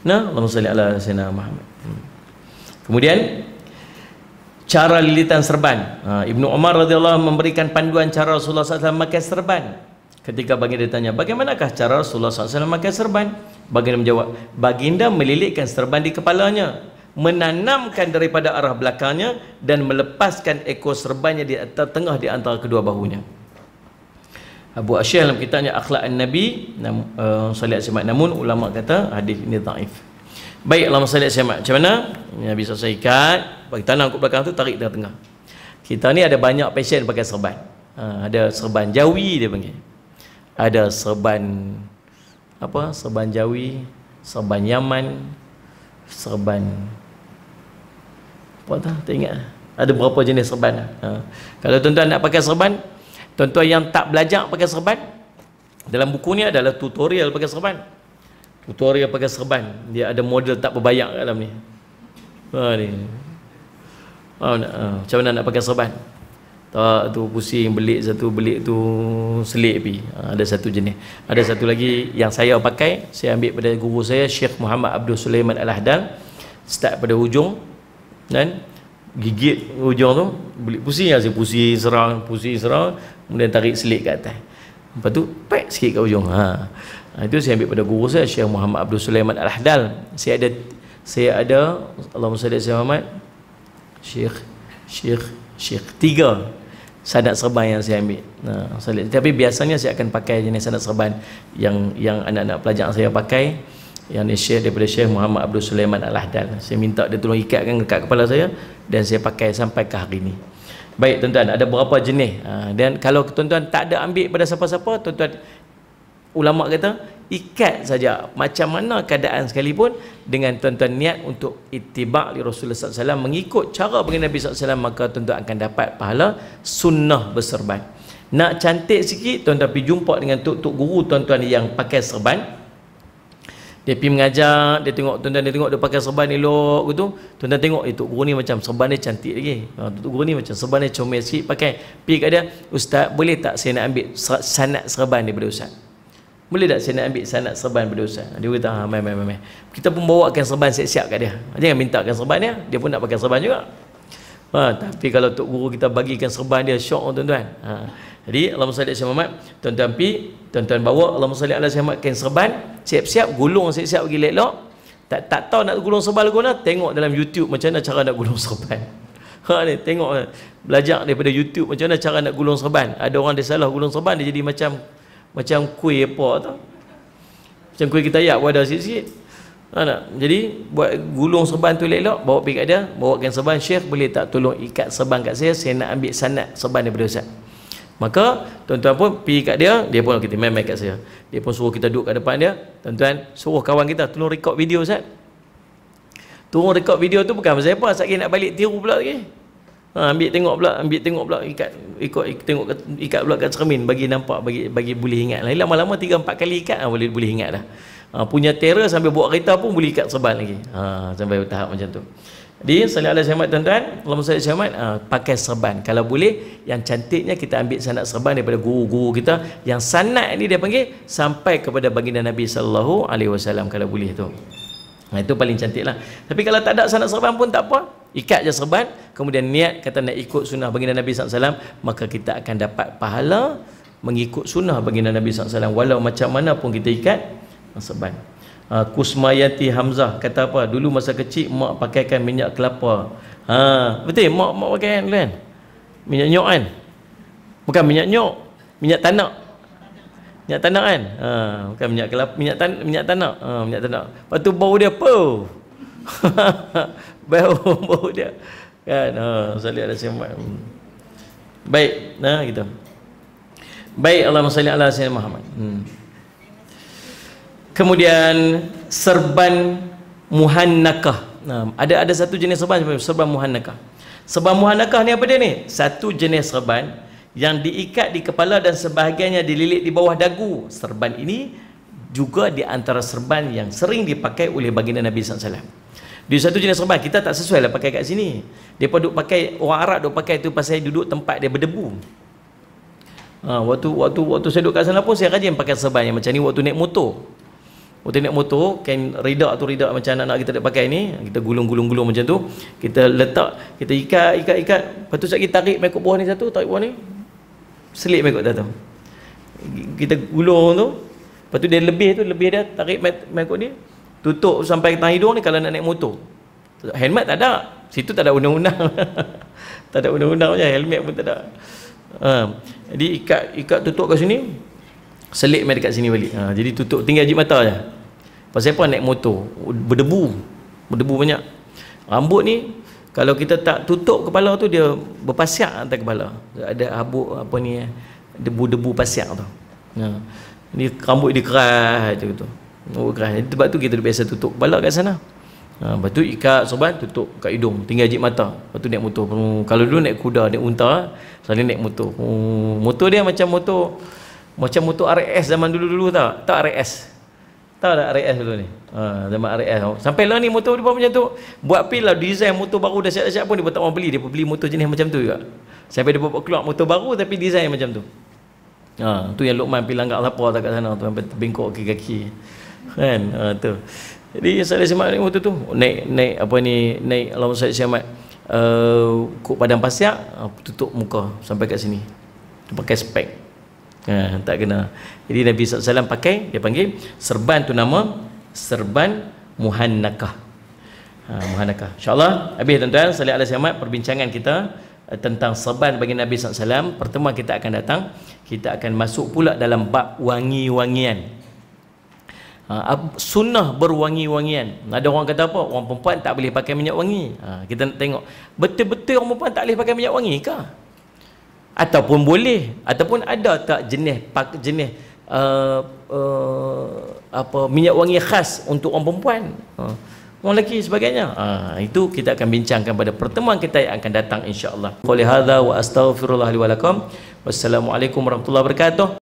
Nah, Allahumma salli ala sayyidina Muhammad. Hmm. Kemudian cara lilitan serban. Ha, Ibnu Umar radhiyallahu anhu memberikan panduan cara Rasulullah SAW memakai serban. Ketika baginda ditanya, bagaimanakah cara Rasulullah SAW memakai serban? Baginda menjawab, baginda melilitkan serban di kepalanya. Menanamkan daripada arah belakangnya dan melepaskan ekor serbannya di tengah di antara kedua bahunya. Abu Asyir dalam kitabnya Akhlak An-Nabi uh, Salih semak. Namun ulama kata hadis ini ta'if Baik Allah salat semak. Macam mana? Nabi SAW ikat Bagi tanah ke belakang tu tarik tengah-tengah Kita ni ada banyak pasien pakai serban ha, Ada serban jawi dia panggil Ada serban Apa? Serban jawi Serban Yaman Serban Apa tu? Tak ingat Ada berapa jenis serban ha. Kalau tuan-tuan nak pakai serban Tuan-tuan yang tak belajar pakai serban, dalam buku ni adalah tutorial pakai serban. Tutorial pakai serban. Dia ada model tak berbayar kat dalam ni. Ha ni. Ha, nak, ha. macam mana nak pakai serban? Tak tu pusing belik satu belik tu selik pi. Ha, ada satu jenis. Ada satu lagi yang saya pakai, saya ambil pada guru saya Syekh Muhammad Abdul Sulaiman Al-Ahdal. Start pada hujung dan gigit hujung tu belik pusing lah. saya pusing serang pusing serang kemudian tarik selit ke atas lepas tu pek sikit kat ujung ha. ha. itu saya ambil pada guru saya Syekh Muhammad Abdul Sulaiman al ahdal saya ada saya ada Allahumma salli Syekh Syekh Syekh Syekh tiga sanad serban yang saya ambil nah, ha, salib. tapi biasanya saya akan pakai jenis sanad serban yang yang anak-anak pelajar saya pakai yang ni share daripada Syekh Muhammad Abdul Sulaiman Al-Ahdal saya minta dia tolong ikatkan dekat kepala saya dan saya pakai sampai ke hari ini Baik tuan-tuan, ada berapa jenis? Ha, dan kalau tuan-tuan tak ada ambil pada siapa-siapa, tuan-tuan ulama kata ikat saja macam mana keadaan sekalipun dengan tuan-tuan niat untuk itibak li Rasulullah SAW mengikut cara baginda Nabi SAW maka tuan-tuan akan dapat pahala sunnah berserban nak cantik sikit tuan-tuan pergi jumpa dengan tuk-tuk guru tuan-tuan yang pakai serban dia pergi mengajar, dia tengok tuan-tuan dia tengok dia pakai serban elok gitu. Tuan-tuan tengok itu eh, guru ni macam serban dia cantik lagi. Ha tok guru ni macam serban dia comel sikit pakai. Pi kat dia, "Ustaz, boleh tak saya nak ambil sanad serban daripada ustaz?" Boleh tak saya nak ambil sanad serban daripada ustaz? Ha, dia kata, "Ha, mai mai mai." Kita pun bawakan serban siap-siap kat dia. Jangan mintakan serban dia, dia pun nak pakai serban juga. Ha, tapi kalau Tok Guru kita bagikan serban dia syok tuan-tuan. Ha. Jadi Allahumma salli alaihi Muhammad, tuan-tuan pi, tuan-tuan bawa Allahumma salli alaihi Muhammad kain serban, siap-siap gulung siap-siap pergi lelok. Tak tak tahu nak gulung serban lagu mana, tengok dalam YouTube macam mana cara nak gulung serban. Ha ni tengok eh. belajar daripada YouTube macam mana cara nak gulung serban. Ada orang dia salah gulung serban dia jadi macam macam kuih apa tu. Macam kuih kita ayat wadah sikit-sikit. Ha, tak? Jadi buat gulung serban tu elok bawa pergi kat dia, bawa bawakan serban syekh boleh tak tolong ikat serban kat saya, saya nak ambil sanad serban daripada ustaz. Maka tuan-tuan pun pergi kat dia, dia pun kita main-main kat saya. Dia pun suruh kita duduk kat depan dia. Tuan-tuan suruh kawan kita tolong rekod video ustaz. Tolong rekod video tu bukan pasal apa, saya nak balik tiru pula lagi. Ha, ambil tengok pula, ambil tengok pula ikat ikut ik, tengok ikat pula kat cermin bagi nampak bagi bagi boleh ingat lah. Lama-lama 3 4 kali ikat ha, boleh boleh ingat dah ha, punya terror sampai buat kereta pun boleh ikat sebal lagi ha, sampai tahap macam tu jadi salih alaih syamad tuan-tuan Allah salih syamad ha, pakai serban kalau boleh yang cantiknya kita ambil sanat serban daripada guru-guru kita yang sanat ni dia panggil sampai kepada baginda Nabi sallallahu alaihi wasallam kalau boleh tu Nah, itu paling cantik lah. Tapi kalau tak ada sanak serban pun tak apa. Ikat je serban. Kemudian niat kata nak ikut sunnah baginda Nabi SAW. Maka kita akan dapat pahala mengikut sunnah baginda Nabi SAW. Walau macam mana pun kita ikat. Seban. Ha, ah, Kusmayati Hamzah kata apa? Dulu masa kecil mak pakaikan minyak kelapa. Ha, betul mak mak pakai kan? kan? Minyak nyok kan? Bukan minyak nyok, minyak tanah, Minyak tanah kan? Ha, bukan minyak kelapa, minyak tan minyak tanah, Ha, minyak tanah. Lepas tu bau dia apa? bau bau dia. Kan? Ha, salat ada semak. Hmm. Baik, nah ha, gitu. Baik Allahumma salli ala sayyidina Muhammad. Hmm kemudian serban muhannakah ada ada satu jenis serban serban muhannakah serban muhannakah ni apa dia ni satu jenis serban yang diikat di kepala dan sebahagiannya dililit di bawah dagu serban ini juga di antara serban yang sering dipakai oleh baginda Nabi SAW di satu jenis serban kita tak sesuai lah pakai kat sini dia duk pakai orang Arab duk pakai tu pasal duduk tempat dia berdebu ha, waktu waktu waktu saya duduk kat sana pun saya rajin pakai serban yang macam ni waktu naik motor kita nak motor, kain ridak tu ridak macam anak-anak kita nak pakai ni, kita gulung-gulung-gulung macam tu. Kita letak, kita ikat-ikat-ikat. Lepas tu kita tarik mekot buah ni satu, tarik buah ni. Selit mekot tu. Kita gulung tu. Lepas tu dia lebih tu, lebih dia tarik mekot ni. Tutup sampai tengah hidung ni kalau nak naik motor. Helmet tak ada. Situ tak ada undang-undang. tak ada undang-undang macam helmet pun tak ada. Ha. Jadi ikat-ikat tutup kat sini, Selit mai dekat sini balik. Ha, jadi tutup tinggal jip mata je. Pasal apa naik motor? Berdebu. Berdebu banyak. Rambut ni kalau kita tak tutup kepala tu dia berpasiak atas kepala. Ada habuk apa ni eh, Debu-debu pasiak tu. Ha. Ni rambut dia keras macam tu. Rambut oh, keras. Jadi, sebab tu kita biasa tutup kepala kat sana. Ha, lepas tu ikat sobat tutup kat hidung tinggal jip mata lepas tu naik motor kalau dulu naik kuda naik unta selalu naik motor hmm, motor dia macam motor macam motor RS zaman dulu-dulu tau. Tak RS. Tahu tak RS dulu ni? Ha, zaman RS. Sampai lah ni motor dia pun macam tu. Buat pil lah. Design motor baru dah siap-siap pun dia pun tak mau beli. Dia pun beli motor jenis macam tu juga. Sampai dia pun keluar motor baru tapi design macam tu. Ha, tu yang Luqman pergi langgar lapar tak kat sana tu. Sampai terbengkok ke kaki. Kan? Ha, tu. Jadi saya simak ni motor tu. Naik, naik apa ni. Naik Allahumma Sayyid Syamad. Uh, kok padang pasir. Uh, tutup muka sampai kat sini. Dia pakai spek. Ha, tak kena. Jadi Nabi SAW pakai, dia panggil serban tu nama serban muhannakah. Ha, muhannakah. InsyaAllah. Habis tuan-tuan, salih ala siamat perbincangan kita eh, tentang serban bagi Nabi SAW. Pertemuan kita akan datang. Kita akan masuk pula dalam bab wangi-wangian. Ha, sunnah berwangi-wangian. Ada orang kata apa? Orang perempuan tak boleh pakai minyak wangi. Ha, kita nak tengok. Betul-betul orang perempuan tak boleh pakai minyak wangi kah? ataupun boleh ataupun ada tak jenis jenis uh, uh, apa minyak wangi khas untuk orang perempuan uh, orang lelaki sebagainya uh, itu kita akan bincangkan pada pertemuan kita yang akan datang insyaallah qul hadza wa astaghfirullah li wa lakum wassalamu warahmatullahi wabarakatuh